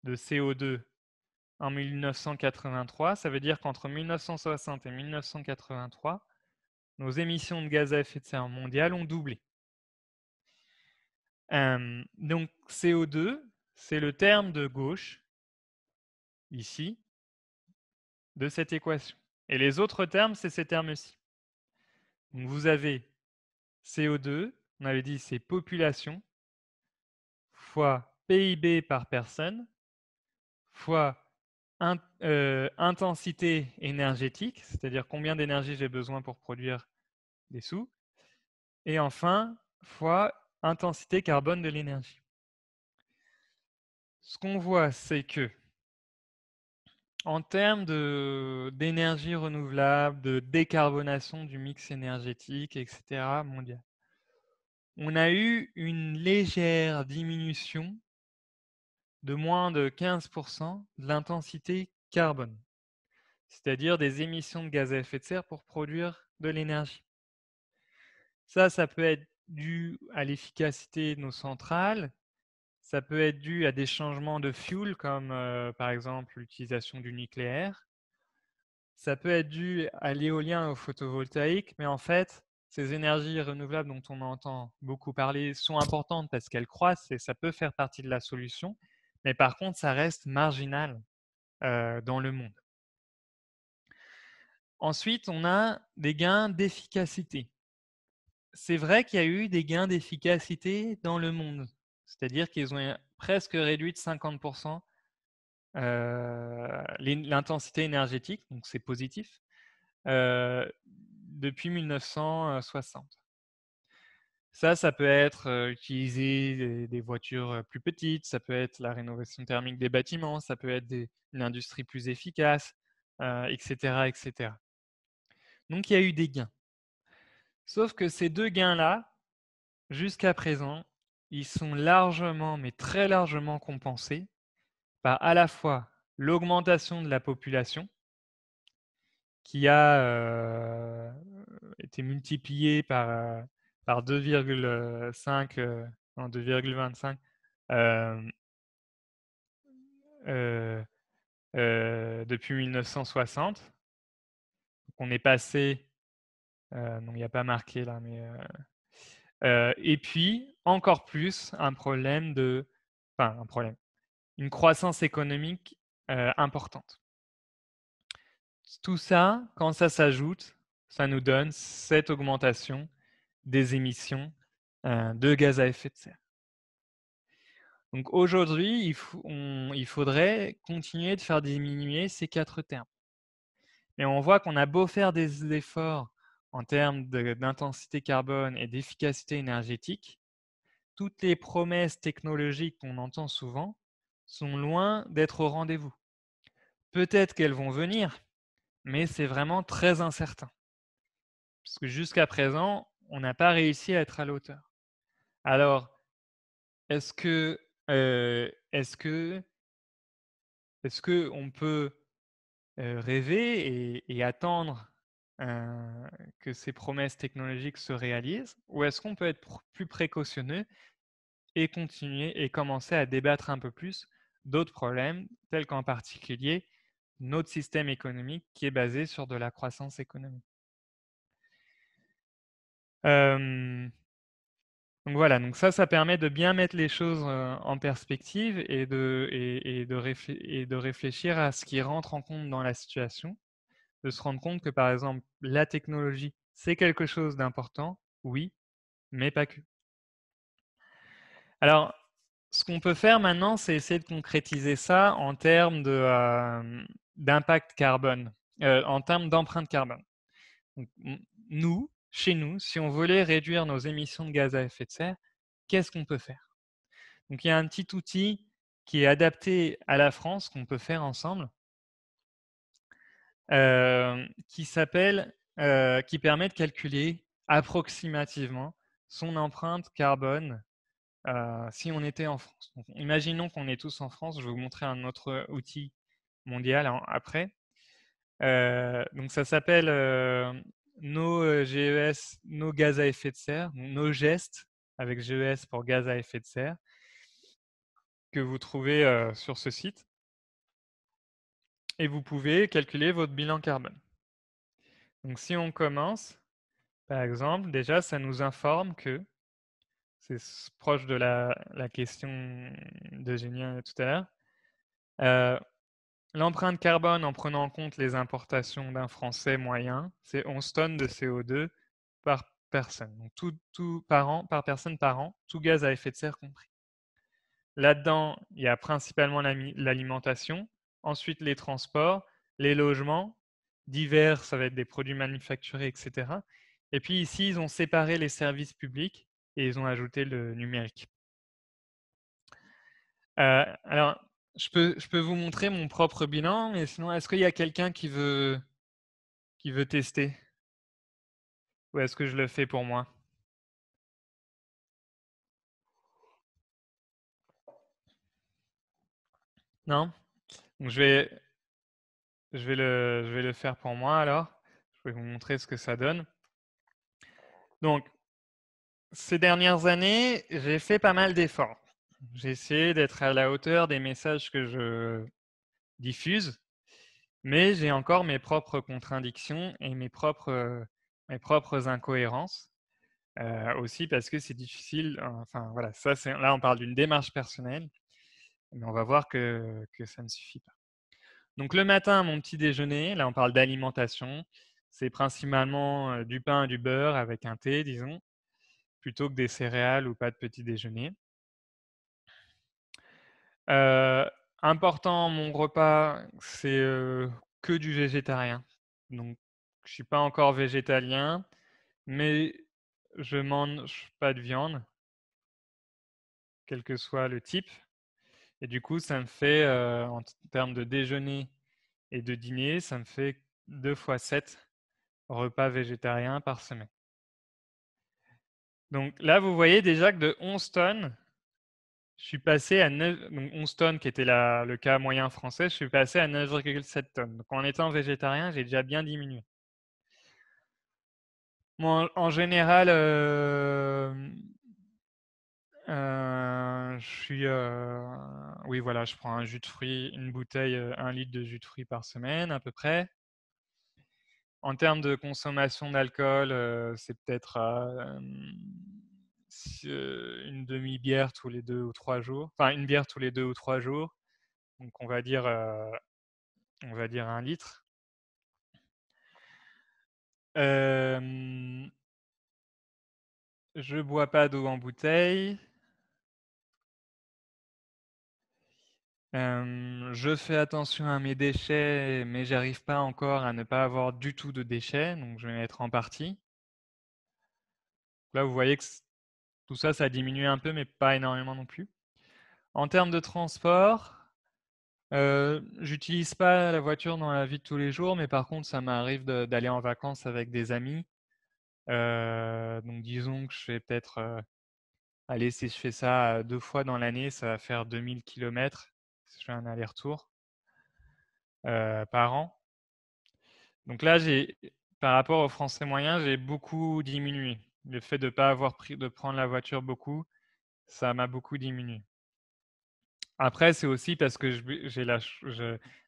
de CO2 en 1983, ça veut dire qu'entre 1960 et 1983, nos émissions de gaz à effet de serre mondiales ont doublé. donc CO2, c'est le terme de gauche, ici, de cette équation. Et les autres termes, c'est ces termes-ci. vous avez CO2, on avait dit c'est population, fois PIB par personne, fois euh, intensité énergétique, c'est-à-dire combien d'énergie j'ai besoin pour produire des sous, et enfin fois intensité carbone de l'énergie. Ce qu'on voit, c'est que en termes d'énergie renouvelable, de décarbonation du mix énergétique, etc., mondial, on a eu une légère diminution de moins de 15% de l'intensité carbone, c'est-à-dire des émissions de gaz à effet de serre pour produire de l'énergie. Ça, ça peut être dû à l'efficacité de nos centrales, ça peut être dû à des changements de fuel, comme euh, par exemple l'utilisation du nucléaire. Ça peut être dû à l'éolien ou au photovoltaïque, mais en fait, ces énergies renouvelables dont on entend beaucoup parler sont importantes parce qu'elles croissent et ça peut faire partie de la solution mais par contre, ça reste marginal dans le monde. Ensuite, on a des gains d'efficacité. C'est vrai qu'il y a eu des gains d'efficacité dans le monde, c'est-à-dire qu'ils ont presque réduit de 50% l'intensité énergétique, donc c'est positif, depuis 1960. Ça, ça peut être utiliser des, voitures plus petites, ça peut être la rénovation thermique des bâtiments, ça peut être des, une plus efficace, etc., etc. Donc il y a eu des gains. Sauf que ces deux gains-là, jusqu'à présent, ils sont largement, mais très largement compensés par à la fois l'augmentation de la population, qui a été multipliée par par 2,5, 2,25 euh, euh, euh, depuis 1960. On est passé, il n'y a pas marqué là, mais et puis, encore plus, un problème de. Enfin, un problème. Une croissance économique importante. Tout ça, quand ça s'ajoute, ça nous donne cette augmentation des émissions euh, de gaz à effet de serre. Donc aujourd'hui, il, faudrait continuer de faire diminuer ces quatre termes. et on voit qu'on a beau faire des efforts en termes d'intensité carbone et d'efficacité énergétique, toutes les promesses technologiques qu'on entend souvent sont loin d'être au rendez-vous. Peut-être qu'elles vont venir, mais c'est vraiment très incertain. Parce que jusqu'à présent, on n'a pas réussi à être à l'auteur. Alors, est-ce que, euh, est-ce que, que on peut euh, rêver et, attendre euh, que ces promesses technologiques se réalisent, ou est-ce qu'on peut être plus précautionneux et continuer et commencer à débattre un peu plus d'autres problèmes, tels qu'en particulier notre système économique qui est basé sur de la croissance économique donc voilà, donc ça, ça permet de bien mettre les choses en perspective et de, et, de, et de réfléchir à ce qui rentre en compte dans la situation, de se rendre compte que par exemple, la technologie, c'est quelque chose d'important, oui, mais pas que. Alors, ce qu'on peut faire maintenant, c'est essayer de concrétiser ça en termes d'impact de, d'impact carbone, en termes d'empreinte carbone. nous, chez nous, si on voulait réduire nos émissions de gaz à effet de serre, qu'est-ce qu'on peut faire Donc il y a un petit outil qui est adapté à la France qu'on peut faire ensemble, euh, qui s'appelle, euh, qui permet de calculer approximativement son empreinte carbone euh, si on était en France. imaginons qu'on est tous en France. Je vais vous montrer un autre outil mondial après. donc ça s'appelle nos euh, GES, nos gaz à effet de serre, nos gestes avec GES pour gaz à effet de serre que vous trouvez euh, sur ce site. Et vous pouvez calculer votre bilan carbone. Donc si on commence, par exemple, déjà ça nous informe que, c'est proche de la, question de Génien euh, tout à l'heure, L'empreinte carbone, en prenant en compte les importations d'un Français moyen, c'est 11 tonnes de CO2 par personne. Donc, tout, par, an, par personne par an, tout gaz à effet de serre compris. Là-dedans, il y a principalement l'alimentation, ensuite les transports, les logements, divers, ça va être des produits manufacturés, etc. Et puis ici, ils ont séparé les services publics et ils ont ajouté le numérique. Euh, alors, je peux, je peux vous montrer mon propre bilan, mais sinon, est-ce qu'il y a quelqu'un qui veut, qui veut tester Ou est-ce que je le fais pour moi Non Donc, je vais, je, vais le, je vais le faire pour moi alors. Je vais vous montrer ce que ça donne. Donc, ces dernières années, j'ai fait pas mal d'efforts j'essaie d'être à la hauteur des messages que je diffuse, mais j'ai encore mes propres contradictions et mes propres, incohérences. Euh, aussi parce que c'est difficile. Enfin, voilà, ça, là, on parle d'une démarche personnelle, mais on va voir que, que ça ne suffit pas. Donc, le matin, mon petit déjeuner, là, on parle d'alimentation. C'est principalement euh, du pain et du beurre avec un thé, disons, plutôt que des céréales ou pas de petit déjeuner. Euh, important, mon repas, c'est que du végétarien. Donc, je suis pas encore végétalien, mais je mange pas de viande, quel que soit le type. Et du coup, ça me fait, en termes de déjeuner et de dîner, ça me fait 2 fois 7 repas végétariens par semaine. Donc là, vous voyez déjà que de 11 tonnes, je suis passé à 9, 11 tonnes, qui était le cas moyen français, je suis passé à 9,7 tonnes. Donc en étant végétarien, j'ai déjà bien diminué. Moi, en, général, euh, euh, je suis. Euh, oui, voilà, je prends un jus de fruits, une bouteille, un litre de jus de fruits par semaine à peu près. En termes de consommation d'alcool, c'est peut-être une demi-bière tous les deux ou trois jours, enfin une bière tous les deux ou trois jours. Donc on va dire, on va dire un litre. Euh, je bois pas d'eau en bouteille. je fais attention à mes déchets, mais j'arrive pas encore à ne pas avoir du tout de déchets, donc je vais mettre en partie. Là, vous voyez que tout ça, ça a diminué un peu, mais pas énormément non plus. En termes de transport, euh, j'utilise pas la voiture dans la vie de tous les jours, mais par contre, ça m'arrive d'aller en vacances avec des amis. Euh, donc, disons que je vais peut-être, euh, aller, si je fais ça deux fois dans l'année, ça va faire 2000 km si je fais un aller-retour par an. Donc là, par rapport au Français moyen, j'ai beaucoup diminué le fait de ne pas avoir pris, de prendre la voiture beaucoup, ça m'a beaucoup diminué. Après, c'est aussi parce que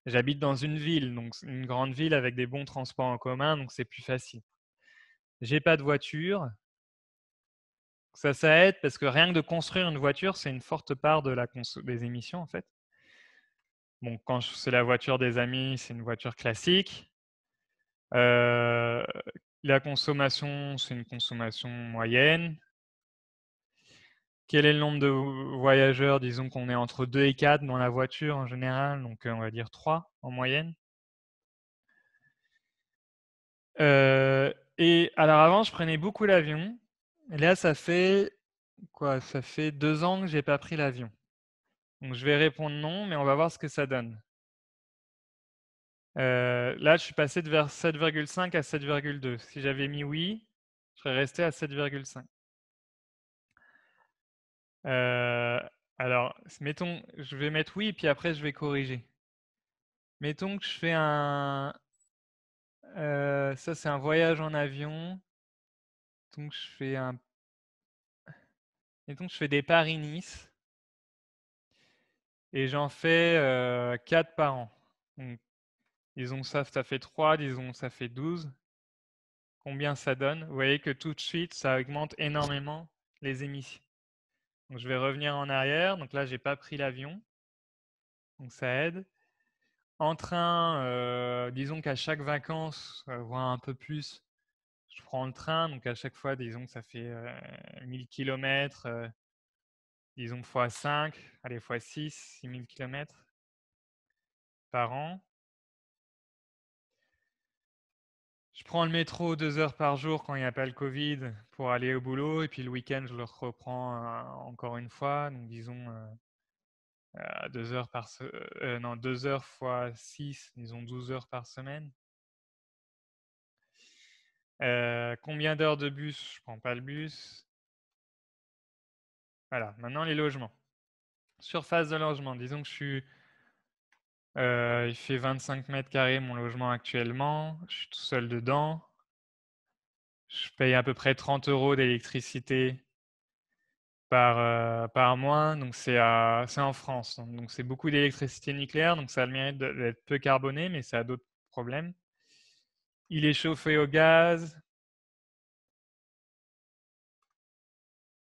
j'habite dans une ville, donc une grande ville avec des bons transports en commun, donc c'est plus facile. J'ai pas de voiture. Ça, ça aide parce que rien que de construire une voiture, c'est une forte part de la des émissions en fait. Bon, quand c'est la voiture des amis, c'est une voiture classique. Euh, la consommation, c'est une consommation moyenne. Quel est le nombre de voyageurs Disons qu'on est entre 2 et 4 dans la voiture en général, donc on va dire 3 en moyenne. Euh, et alors avant, je prenais beaucoup l'avion. Là, ça fait quoi Ça fait deux ans que j'ai pas pris l'avion. Donc je vais répondre non, mais on va voir ce que ça donne. Euh, là, je suis passé de vers 7,5 à 7,2. Si j'avais mis oui, je serais resté à 7,5. Euh, alors, mettons, je vais mettre oui, puis après, je vais corriger. Mettons que je fais un... Euh, ça, c'est un voyage en avion. Donc, je fais un... Mettons que je fais des Paris-Nice. Et j'en fais 4 par an. Disons ça, ça fait 3, disons ça fait 12. Combien ça donne Vous voyez que tout de suite, ça augmente énormément les émissions. Donc, je vais revenir en arrière. Donc là, je n'ai pas pris l'avion. Donc ça aide. En train, euh, disons qu'à chaque vacances, euh, voire un peu plus, je prends le train. Donc à chaque fois, disons que ça fait 1000 euh, km, disons x5, allez, x6, 6000 km par an. je prends le métro deux heures par jour quand il n'y a pas le Covid pour aller au boulot. Et puis le week-end, je le reprends euh, encore une fois. Donc disons euh, euh, deux, heures par semaine non, deux heures fois six, disons douze heures par semaine. combien d'heures de bus Je prends pas le bus. Voilà, maintenant les logements. Surface de logement. Disons que je suis euh, il fait 25 mètres carrés mon logement actuellement. Je suis tout seul dedans. Je paye à peu près 30 euros d'électricité par, euh, par mois. Donc c'est en France. Donc c'est beaucoup d'électricité nucléaire. Donc ça a le mérite d'être peu carboné, mais ça a d'autres problèmes. Il est chauffé au gaz.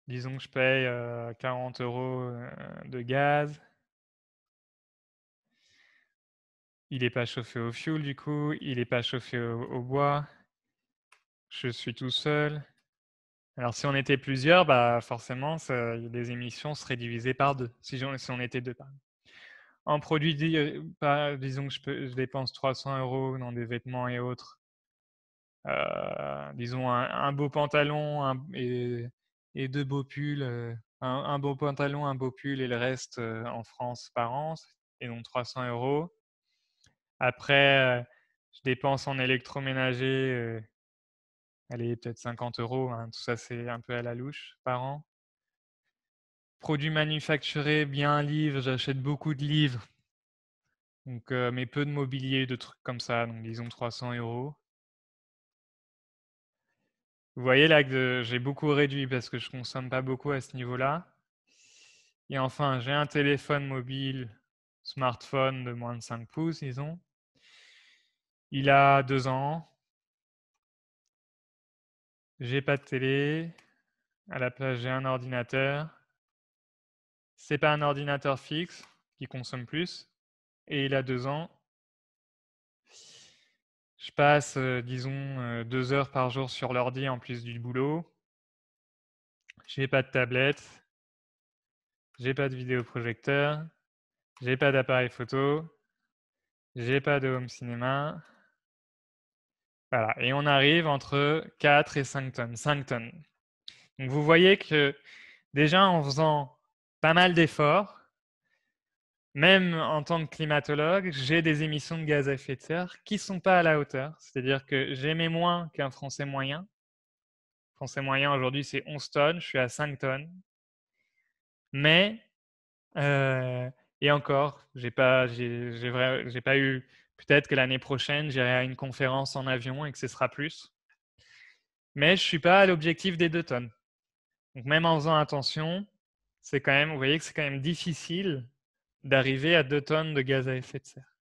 Disons que je paye 40 euh, euros de gaz. Il n'est pas chauffé au fuel, du coup. Il n'est pas chauffé au, bois. Je suis tout seul. Alors, si on était plusieurs, bah, forcément, les émissions seraient divisées par deux, si, si on était deux. en produit, euh, disons que je, je, dépense 300 euros dans des vêtements et autres. Euh, disons un, beau pantalon et, deux beaux pulls. Euh, un, beau pantalon, un beau pull et le reste en France par an, et donc 300 euros. Après, euh, je dépense en électroménager, euh, allez, peut-être 50 euros. Hein, tout ça, c'est un peu à la louche par an. Produits manufacturés, bien livres. J'achète beaucoup de livres. Donc, euh, mais peu de mobilier, de trucs comme ça. Donc, disons 300 euros. Vous voyez là que j'ai beaucoup réduit parce que je ne consomme pas beaucoup à ce niveau-là. Et enfin, j'ai un téléphone mobile, smartphone de moins de 5 pouces, disons. Il a deux ans. J'ai pas de télé. À la place, j'ai un ordinateur. C'est pas un ordinateur fixe qui consomme plus. Et il a deux ans. Je passe, euh, disons, euh, deux heures par jour sur l'ordi en plus du boulot. J'ai pas de tablette. J'ai pas de vidéoprojecteur. J'ai pas d'appareil photo. J'ai pas de home cinéma. Voilà, et on arrive entre 4 et 5 tonnes, 5 tonnes. Donc vous voyez que déjà en faisant pas mal d'efforts, même en tant que climatologue, j'ai des émissions de gaz à effet de serre qui ne sont pas à la hauteur. C'est-à-dire que j'émets moins qu'un Français moyen. Français moyen aujourd'hui, c'est 11 tonnes, je suis à 5 tonnes. Mais, euh, et encore, je n'ai j'ai pas eu Peut-être que l'année prochaine, j'irai à une conférence en avion et que ce sera plus. Mais je ne suis pas à l'objectif des deux tonnes. Donc même en faisant attention, c'est quand même, vous voyez que c'est quand même difficile d'arriver à 2 tonnes de gaz à effet de serre.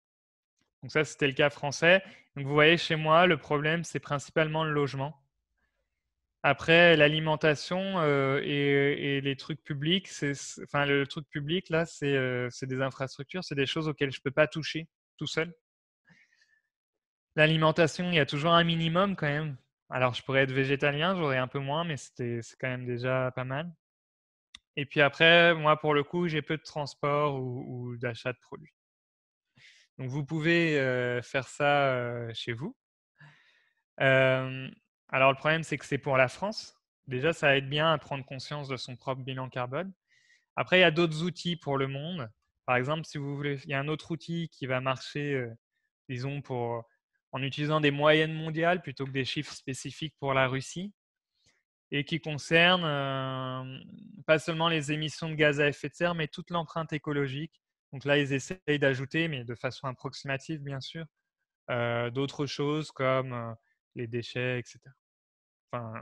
Donc ça, c'était le cas français. vous voyez, chez moi, le problème, c'est principalement le logement. Après, l'alimentation euh, et, les trucs publics, enfin, le truc public, là, c'est, euh, c'est des infrastructures, c'est des choses auxquelles je ne peux pas toucher tout seul l'alimentation, il y a toujours un minimum quand même. Alors, je pourrais être végétalien, j'aurais un peu moins, mais c'est quand même déjà pas mal. Et puis après, moi, pour le coup, j'ai peu de transport ou, d'achat de produits. Donc, vous pouvez euh, faire ça euh, chez vous. alors, le problème, c'est que c'est pour la France. Déjà, ça aide bien à prendre conscience de son propre bilan carbone. Après, il y a d'autres outils pour le monde. Par exemple, si vous voulez, il y a un autre outil qui va marcher, euh, disons, pour en utilisant des moyennes mondiales plutôt que des chiffres spécifiques pour la Russie et qui concerne euh, pas seulement les émissions de gaz à effet de serre, mais toute l'empreinte écologique. Donc là, ils essayent d'ajouter, mais de façon approximative, bien sûr, euh, d'autres choses comme euh, les déchets, etc. Enfin,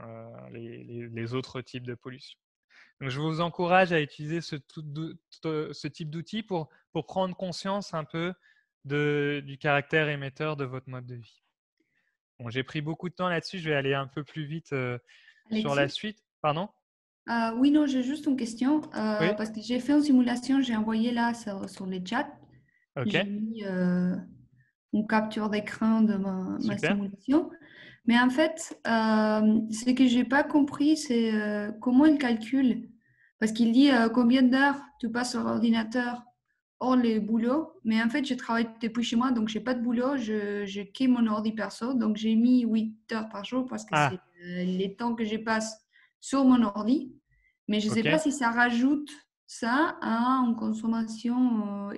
les, autres types de pollution. Donc, je vous encourage à utiliser ce, type d'outil pour prendre conscience un peu du caractère émetteur de votre mode de vie. Bon, j'ai pris beaucoup de temps là-dessus, je vais aller un peu plus vite euh, sur la suite. Pardon ah Oui, non, j'ai juste une question. Euh, parce que j'ai fait une simulation, j'ai envoyé là sur, les chats. J'ai mis euh, une capture d'écran de ma, ma, simulation. Mais en fait, ce que je n'ai pas compris, c'est comment il calcule. Parce qu'il dit combien d'heures tu passes sur l'ordinateur les boulots boulot. Mais en fait, je travaille depuis chez moi, donc j'ai pas de boulot. Je, je mon ordi perso. Donc j'ai mis 8 heures par jour parce que ah. c'est euh, les temps que je passe sur mon ordi. Mais je sais pas si ça rajoute ça à une consommation euh,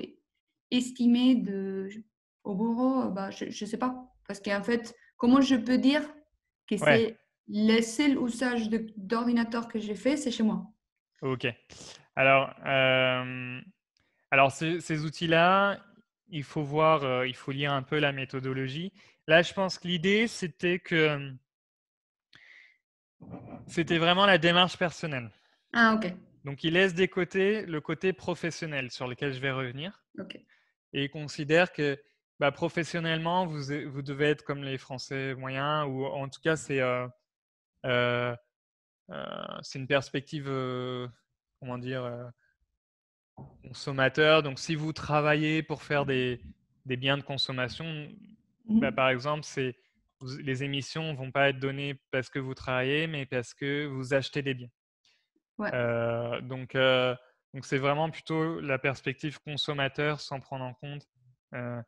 estimée de, au bureau. Bah, je ne sais pas. Parce qu'en fait, comment je peux dire que c'est le seul usage d'ordinateur que j'ai fait, c'est chez moi. Ok. Alors, euh, alors, ces, outils-là, il faut voir, euh, il faut lire un peu la méthodologie. Là, je pense que l'idée, c'était que euh, c'était vraiment la démarche personnelle. Ah, ok. Donc, il laisse des côtés, le côté professionnel sur lequel je vais revenir. Ok. Et il considère que bah, professionnellement, vous, vous, devez être comme les Français moyens, ou en tout cas, c'est euh, euh une perspective, comment dire, consommateurs. Donc, si vous travaillez pour faire des, des biens de consommation, mmh. bah, par exemple, c'est les émissions vont pas être données parce que vous travaillez, mais parce que vous achetez des biens. Euh, donc, euh, donc c'est vraiment plutôt la perspective consommateur sans prendre en compte euh,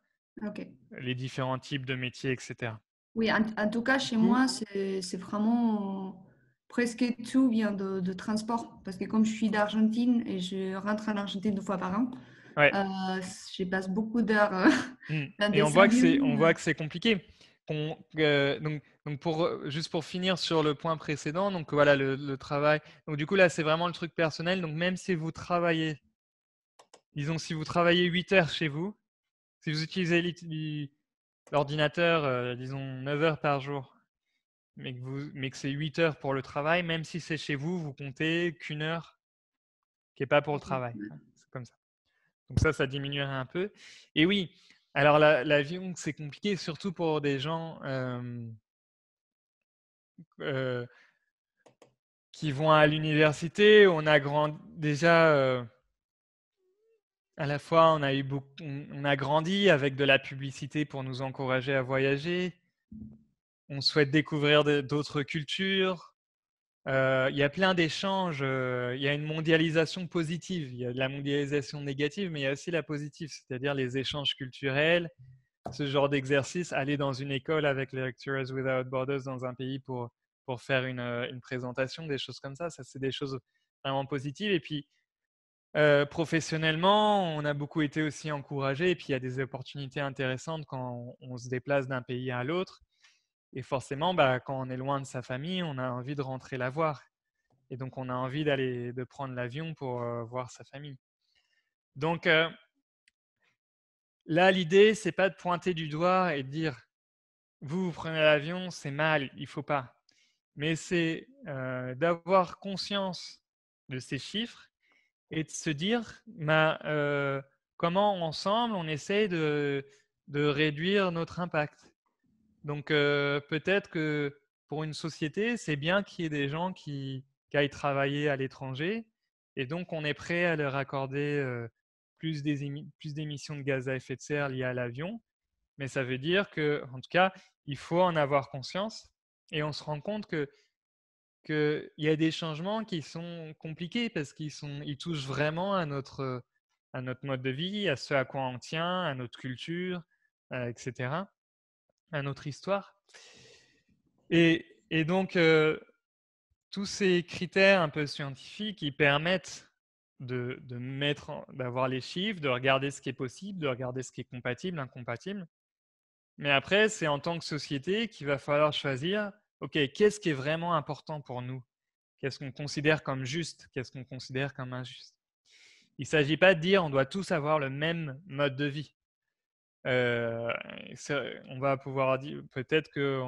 les différents types de métiers, etc. Oui, en, tout cas, chez moi mmh. moi, c'est vraiment presque tout vient de, transport. Parce que comme je suis d'Argentine et je rentre en Argentine deux fois par an, ouais. euh, je passe beaucoup d'heures. Euh, hmm. *laughs* Et on voit, que c'est, on voit que c'est compliqué. donc, donc, pour, juste pour finir sur le point précédent, donc voilà le, travail. Donc du coup là, c'est vraiment le truc personnel. Donc même si vous travaillez, disons si vous travaillez 8 heures chez vous, si vous utilisez l'ordinateur, euh, disons 9 heures par jour mais que, vous, c'est 8 heures pour le travail, même si c'est chez vous, vous comptez qu'une heure qui n'est pas pour le mmh. travail. Hein, c'est comme ça. Donc ça, ça diminuerait un peu. Et oui, alors l'avion, vie, c'est compliqué, surtout pour des gens euh, qui vont à l'université. On a grand, déjà, à la fois, on a, eu beaucoup, on a grandi avec de la publicité pour nous encourager à voyager on souhaite découvrir d'autres cultures. Euh, il y a plein d'échanges. Euh, il y a une mondialisation positive. Il y a de la mondialisation négative, mais il y a aussi la positive, c'est-à-dire les échanges culturels, ce genre d'exercice, aller dans une école avec les Lecturers Without Borders dans un pays pour, pour faire une, euh, présentation, des choses comme ça. Ça, c'est des choses vraiment positives. Et puis, professionnellement, on a beaucoup été aussi encouragé. Et puis, il y a des opportunités intéressantes quand on se déplace d'un pays à l'autre. Et forcément, bah, quand on est loin de sa famille, on a envie de rentrer la voir. Et donc, on a envie d'aller de prendre l'avion pour euh, voir sa famille. Donc, euh, là, l'idée, c'est pas de pointer du doigt et de dire vous, vous prenez l'avion, c'est mal, il faut pas. Mais c'est euh, d'avoir conscience de ces chiffres et de se dire bah, comment ensemble on essaie de réduire notre impact. Donc peut-être que pour une société, c'est bien qu'il y ait des gens qui, aillent travailler à l'étranger. Et donc on est prêt à leur accorder plus d'émissions de gaz à effet de serre liées à l'avion. Mais ça veut dire que, en tout cas, il faut en avoir conscience. Et on se rend compte que qu'il y a des changements qui sont compliqués parce qu'ils sont, ils touchent vraiment à notre, à notre mode de vie, à ce à quoi on tient, à notre culture, etc à autre histoire. Et, donc, euh, tous ces critères un peu scientifiques, qui permettent de, de mettre, d'avoir les chiffres, de regarder ce qui est possible, de regarder ce qui est compatible, incompatible. Mais après, c'est en tant que société qu'il va falloir choisir, OK, qu'est-ce qui est vraiment important pour nous Qu'est-ce qu'on considère comme juste Qu'est-ce qu'on considère comme injuste Il ne s'agit pas de dire on doit tous avoir le même mode de vie. Euh, on va pouvoir dire peut-être que,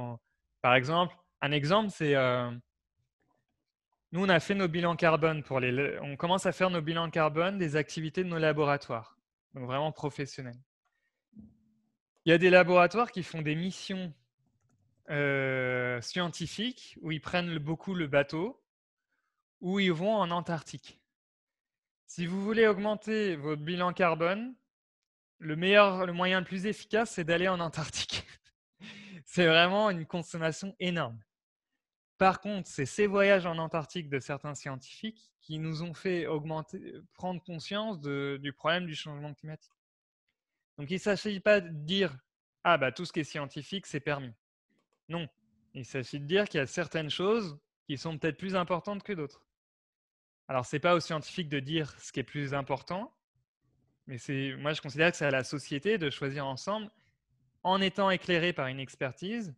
par exemple, un exemple, c'est euh, nous, on a fait nos bilans carbone pour les, on commence à faire nos bilans carbone des activités de nos laboratoires, donc vraiment professionnels. Il y a des laboratoires qui font des missions euh, scientifiques où ils prennent beaucoup le bateau, où ils vont en Antarctique. Si vous voulez augmenter votre bilan carbone, le meilleur, le moyen le plus efficace, c'est d'aller en Antarctique. *laughs* c'est vraiment une consommation énorme. Par contre, c'est ces voyages en Antarctique de certains scientifiques qui nous ont fait augmenter, prendre conscience du problème du changement climatique. Donc, il ne s'agit pas de dire ah bah tout ce qui est scientifique c'est permis. Non, il s'agit de dire qu'il y a certaines choses qui sont peut-être plus importantes que d'autres. Alors, ce n'est pas aux scientifiques de dire ce qui est plus important, mais c'est, moi, je considère que c'est à la société de choisir ensemble, en étant éclairé par une expertise,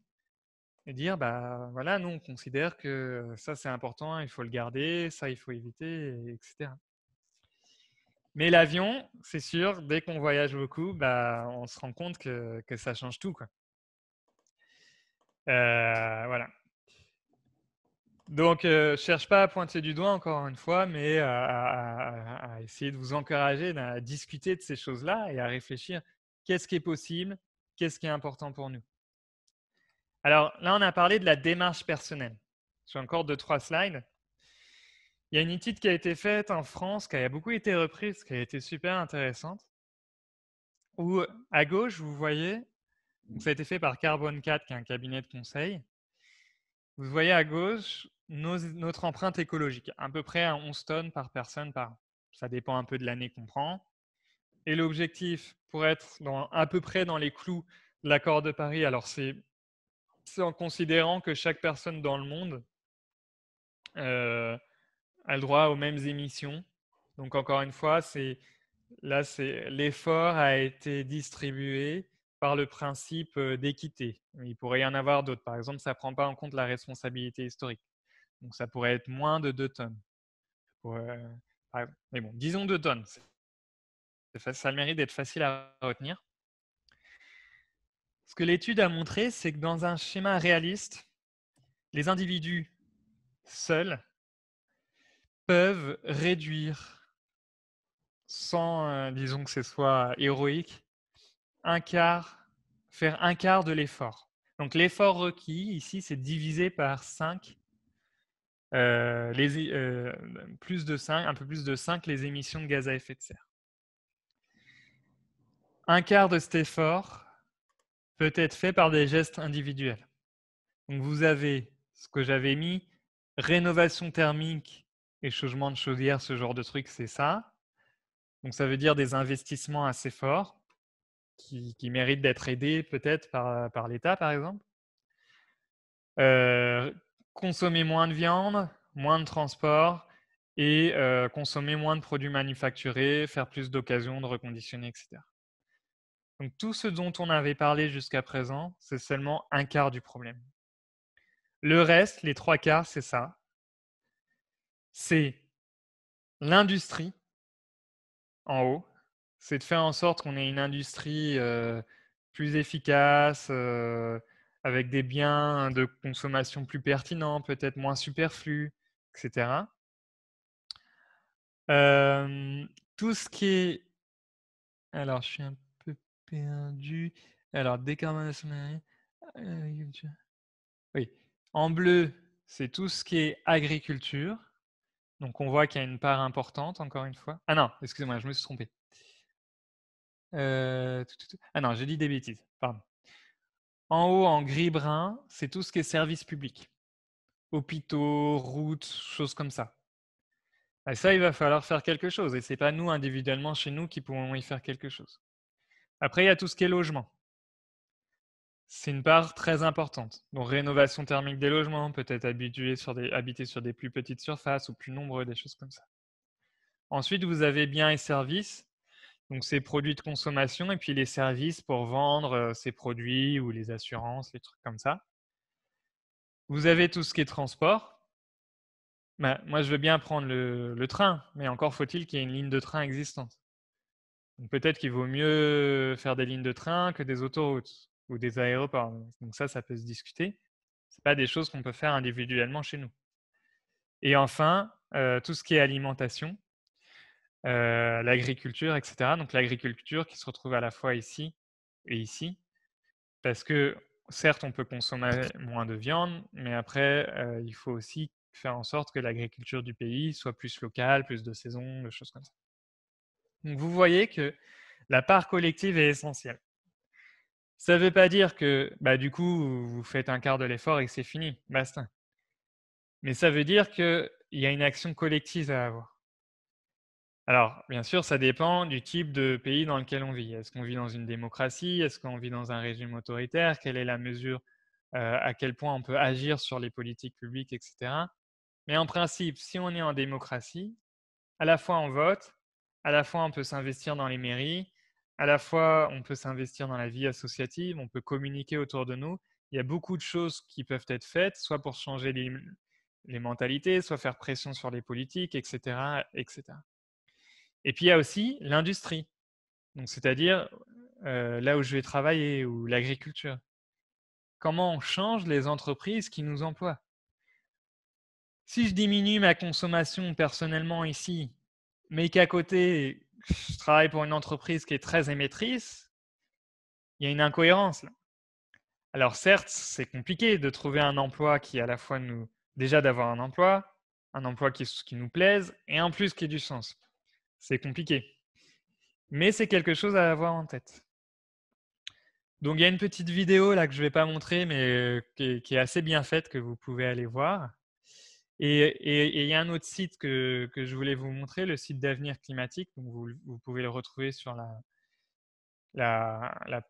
et dire, bah voilà, nous, on considère que ça, c'est important, il faut le garder, ça, il faut éviter, etc. Mais l'avion, c'est sûr, dès qu'on voyage beaucoup, bah, on se rend compte que, ça change tout. Quoi. Euh, voilà. Donc, ne euh, cherche pas à pointer du doigt encore une fois, mais euh, à, essayer de vous encourager à discuter de ces choses-là et à réfléchir qu'est-ce qui est possible, qu'est-ce qui est important pour nous. Alors là, on a parlé de la démarche personnelle. J'ai encore deux, trois slides. Il y a une étude qui a été faite en France, qui a beaucoup été reprise, qui a été super intéressante, où à gauche, vous voyez, ça a été fait par carbon 4, qui est un cabinet de conseil, vous voyez à gauche notre empreinte écologique, à peu près à 11 tonnes par personne par Ça dépend un peu de l'année qu'on prend. Et l'objectif, pour être dans, à peu près dans les clous de l'accord de Paris, alors c'est en considérant que chaque personne dans le monde euh, a le droit aux mêmes émissions. Donc encore une fois, c'est là, c'est l'effort a été distribué par le principe d'équité. Il pourrait y en avoir d'autres. Par exemple, ça ne prend pas en compte la responsabilité historique. Donc ça pourrait être moins de 2 tonnes. Mais bon, disons 2 tonnes. Ça le mérite d'être facile à retenir. Ce que l'étude a montré, c'est que dans un schéma réaliste, les individus seuls peuvent réduire, sans, disons que ce soit héroïque, un quart, faire un quart de l'effort. Donc l'effort requis ici, c'est divisé par 5, euh, euh, plus de 5, un peu plus de 5 les émissions de gaz à effet de serre. Un quart de cet effort peut être fait par des gestes individuels. Donc vous avez ce que j'avais mis, rénovation thermique et changement de chaudière, ce genre de truc, c'est ça. Donc ça veut dire des investissements assez forts qui, méritent d'être aidés peut-être par, l'État, par exemple. Euh, consommer moins de viande, moins de transport et euh, consommer moins de produits manufacturés, faire plus d'occasions de reconditionner, etc. Donc tout ce dont on avait parlé jusqu'à présent, c'est seulement un quart du problème. Le reste, les trois quarts, c'est ça. C'est l'industrie en haut, c'est de faire en sorte qu'on ait une industrie plus efficace, avec des biens de consommation plus pertinents, peut-être moins superflus, etc. tout ce qui est... Alors, je suis un peu perdu. Alors, décarbonation... Oui. En bleu, c'est tout ce qui est agriculture. Donc, on voit qu'il y a une part importante, encore une fois. Ah non, excusez-moi, je me suis trompé. Euh, ah non, j'ai dit des bêtises, pardon. En haut, en gris-brun, c'est tout ce qui est service public. Hôpitaux, routes, choses comme ça. Et ça, il va falloir faire quelque chose. Et ce n'est pas nous, individuellement, chez nous, qui pouvons y faire quelque chose. Après, il y a tout ce qui est logement. C'est une part très importante. Donc, rénovation thermique des logements, peut-être habiter sur des plus petites surfaces ou plus nombreux, des choses comme ça. Ensuite, vous avez biens et services donc, ces produits de consommation et puis les services pour vendre euh, ces produits ou les assurances, les trucs comme ça. Vous avez tout ce qui est transport. Bah, moi, je veux bien prendre le, train, mais encore faut-il qu'il y ait une ligne de train existante. Peut-être qu'il vaut mieux faire des lignes de train que des autoroutes ou des aéroports. Donc ça, ça peut se discuter. Ce pas des choses qu'on peut faire individuellement chez nous. Et enfin, euh, tout ce qui est alimentation. Euh, l'agriculture, etc. Donc l'agriculture qui se retrouve à la fois ici et ici, parce que certes, on peut consommer moins de viande, mais après, euh, il faut aussi faire en sorte que l'agriculture du pays soit plus locale, plus de saison, de choses comme ça. Donc vous voyez que la part collective est essentielle. Ça ne veut pas dire que bah, du coup, vous faites un quart de l'effort et c'est fini, basta. Mais ça veut dire qu'il y a une action collective à avoir. Alors, bien sûr, ça dépend du type de pays dans lequel on vit. Est-ce qu'on vit dans une démocratie Est-ce qu'on vit dans un régime autoritaire Quelle est la mesure euh, À quel point on peut agir sur les politiques publiques, etc. Mais en principe, si on est en démocratie, à la fois on vote, à la fois on peut s'investir dans les mairies, à la fois on peut s'investir dans la vie associative, on peut communiquer autour de nous. Il y a beaucoup de choses qui peuvent être faites, soit pour changer les, les mentalités, soit faire pression sur les politiques, etc. etc. Et puis il y a aussi l'industrie, c'est-à-dire là où je vais travailler ou l'agriculture. Comment on change les entreprises qui nous emploient Si je diminue ma consommation personnellement ici, mais qu'à côté, je travaille pour une entreprise qui est très émettrice, il y a une incohérence. Alors certes, c'est compliqué de trouver un emploi qui à la fois nous... Déjà d'avoir un emploi, un emploi qui, qui nous plaise et en plus qui ait du sens. C'est compliqué. Mais c'est quelque chose à avoir en tête. Donc il y a une petite vidéo là que je ne vais pas montrer, mais euh, qui est assez bien faite, que vous pouvez aller voir. Et il y a un autre site que, que, je voulais vous montrer, le site d'avenir climatique. Donc vous, pouvez le retrouver sur, la, la,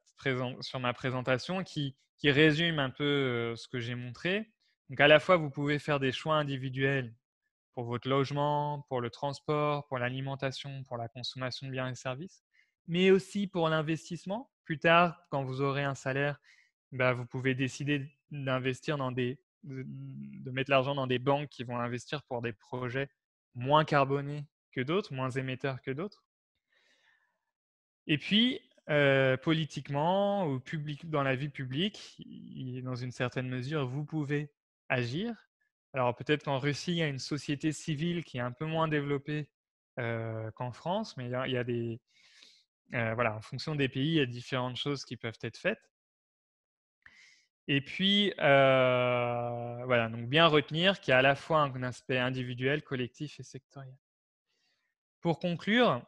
sur ma présentation qui, qui, résume un peu euh, ce que j'ai montré. Donc à la fois, vous pouvez faire des choix individuels pour votre logement, pour le transport, pour l'alimentation, pour la consommation de biens et services, mais aussi pour l'investissement. Plus tard, quand vous aurez un salaire, bah, vous pouvez décider d'investir dans des, de mettre l'argent dans des banques qui vont investir pour des projets moins carbonés que d'autres, moins émetteurs que d'autres. Et puis, euh, politiquement ou public, dans la vie publique, dans une certaine mesure, vous pouvez agir alors peut-être qu'en Russie, il y a une société civile qui est un peu moins développée qu'en France, mais il y a, des... voilà, en fonction des pays, il y a différentes choses qui peuvent être faites. Et puis, voilà, donc bien retenir qu'il y a à la fois un aspect individuel, collectif et sectoriel. Pour conclure,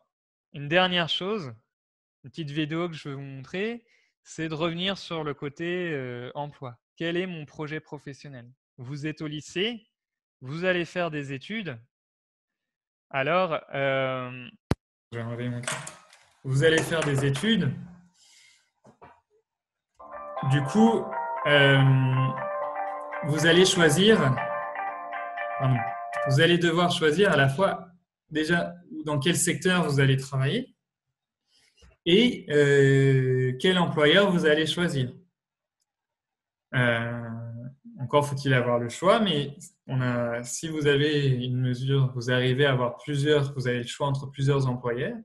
une dernière chose, une petite vidéo que je vais vous montrer, c'est de revenir sur le côté emploi. Quel est mon projet professionnel vous êtes au lycée, vous allez faire des études. Alors, euh, vous allez faire des études. Du coup, euh, vous allez choisir, vous allez devoir choisir à la fois déjà dans quel secteur vous allez travailler et euh, quel employeur vous allez choisir. Euh, encore faut-il avoir le choix, mais on a, si vous avez une mesure, vous arrivez à avoir plusieurs, vous avez le choix entre plusieurs employeurs, eh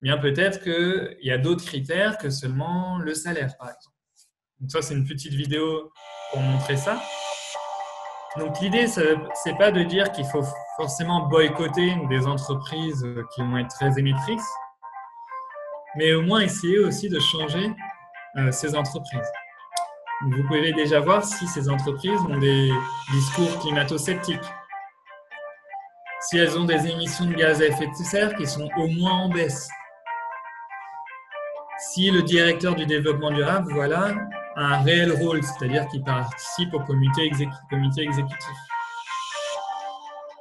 bien peut-être qu'il y a d'autres critères que seulement le salaire, par exemple. Donc ça, c'est une petite vidéo pour montrer ça. Donc l'idée, c'est pas de dire qu'il faut forcément boycotter des entreprises qui vont être très émettrices, mais au moins essayer aussi de changer euh, ces entreprises vous pouvez déjà voir si ces entreprises ont des discours climato-sceptiques, si elles ont des émissions de gaz à effet de serre qui sont au moins en baisse, si le directeur du développement durable, voilà, a un réel rôle, c'est-à-dire qu'il participe au comité, exécutif.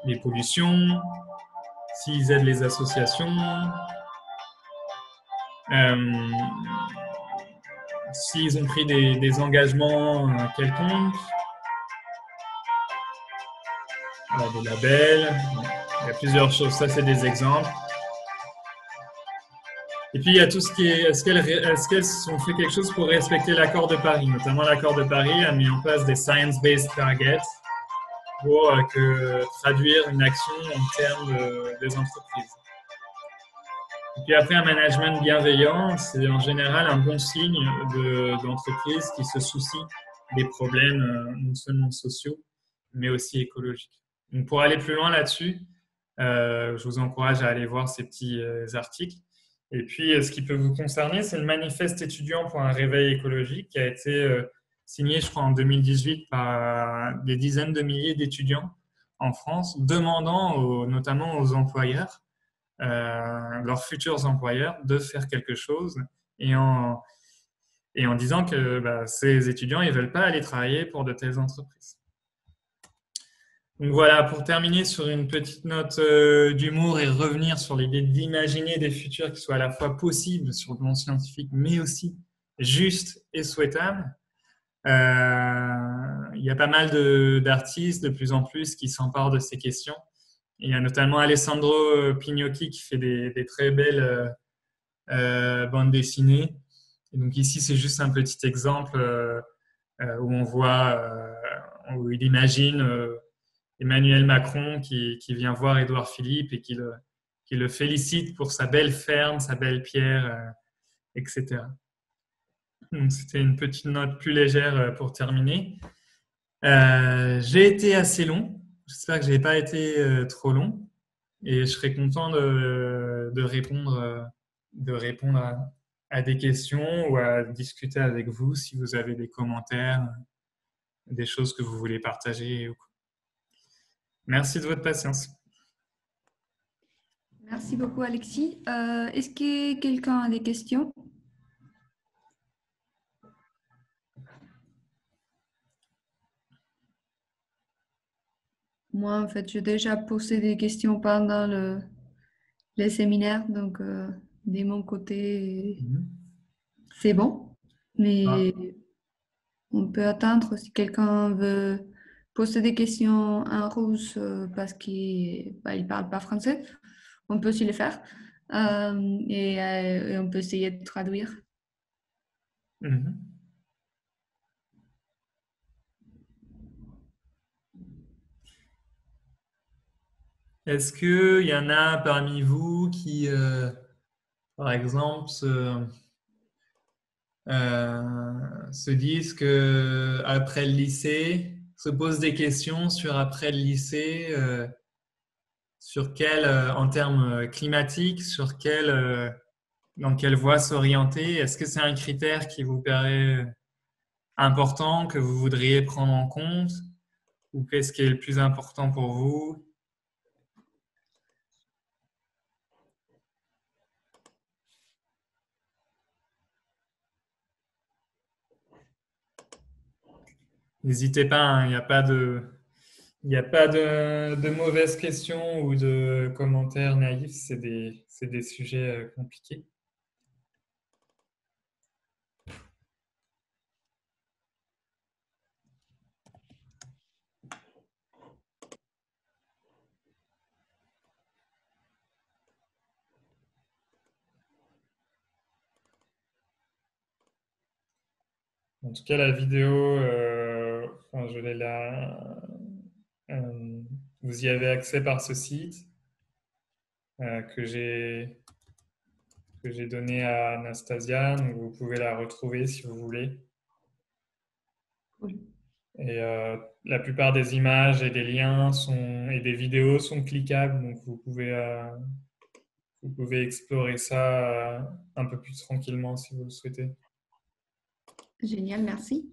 Les pollutions, s'ils aident les associations, euh, s'ils ont pris des, engagements euh, quelconques, des labels, il y a plusieurs choses, ça c'est des exemples. Et puis il y a tout ce qui est, est-ce qu'elles est ont fait quelque chose pour respecter l'accord de Paris, notamment l'accord de Paris a mis en place des science-based targets pour euh, traduire une action en termes des entreprises. Et puis après, un management bienveillant, c'est en général un bon signe d'entreprise qui se soucie des problèmes euh, non seulement sociaux, mais aussi écologiques. Donc pour aller plus loin là-dessus, euh, je vous encourage à aller voir ces petits euh, articles. Et puis, ce qui peut vous concerner, c'est le manifeste étudiant pour un réveil écologique qui a été signé, je crois, en 2018 par des dizaines de milliers d'étudiants en France, demandant notamment aux employeurs euh, leurs futurs employeurs de faire quelque chose et en, et en disant que bah, ces étudiants ne veulent pas aller travailler pour de telles entreprises. Donc voilà, pour terminer sur une petite note euh, d'humour et revenir sur l'idée d'imaginer des futurs qui soient à la fois possibles sur le monde scientifique, mais aussi justes et souhaitables. Euh, il y a pas mal d'artistes de, plus en plus qui s'emparent de ces questions il y a notamment Alessandro euh, Pignocchi qui fait des, très belles euh, euh, bandes dessinées. donc ici, c'est juste un petit exemple où on voit, où il imagine Emmanuel Macron qui, vient voir Édouard Philippe et qui le, qui le, félicite pour sa belle ferme, sa belle pierre, etc. Donc c'était une petite note plus légère pour terminer. J'ai été assez long. J'espère que je n'ai pas été euh, trop long et je serai content de, répondre, de répondre euh, à, des questions ou à discuter avec vous si vous avez des commentaires, des choses que vous voulez partager. Merci de votre patience. Merci beaucoup, Alexis. Euh, est-ce que quelqu'un a des questions moi, en fait, j'ai déjà posé des questions pendant le, les séminaires, donc euh, de mon côté, mhm. c'est bon. Mais ah. on peut attendre si quelqu'un veut poser des questions en russe euh, parce qu'il bah, parle pas français. On peut aussi le faire euh, et, on peut essayer de traduire. Mhm. Est-ce qu'il y en a parmi vous qui, euh, par exemple, euh, se, disent que après le lycée, se posent des questions sur après le lycée, euh, sur quel, en termes climatiques, sur dans quelle voie s'orienter Est-ce que c'est un critère qui vous paraît important, que vous voudriez prendre en compte Ou qu'est-ce qui est le plus important pour vous N'hésitez pas, il hein, n'y a pas de, il a pas de, mauvaises questions ou de commentaires naïfs. C'est des, des, sujets euh, compliqués. En tout cas, la vidéo, euh, je l'ai là. Euh, vous y avez accès par ce site euh, que j'ai j'ai donné à Anastasia. Donc vous pouvez la retrouver si vous voulez. Et la plupart des images et des liens sont, et des vidéos sont cliquables, donc vous pouvez vous pouvez explorer ça un peu plus tranquillement si vous le souhaitez. Génial, merci.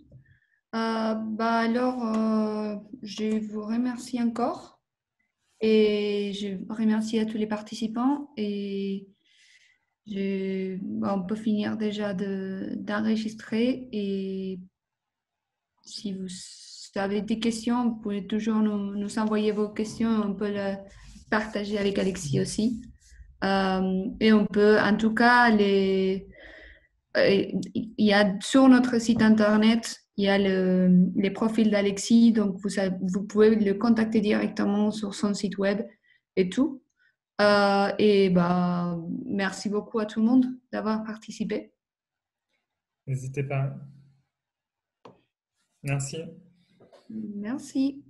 Euh, bah alors, euh, je vous remercie encore et je remercie à tous les participants et bah, on peut finir déjà d'enregistrer et si vous avez des questions, vous pouvez toujours nous, envoyer vos questions on peut les partager avec Alexis aussi. Euh, et on peut en tout cas les euh, il y a sur notre site internet, il y a le, les profils d'Alexis, donc vous, vous, pouvez le contacter directement sur son site web et tout. Euh, et bah, merci beaucoup à tout le monde d'avoir participé. N'hésitez pas. Merci. Merci.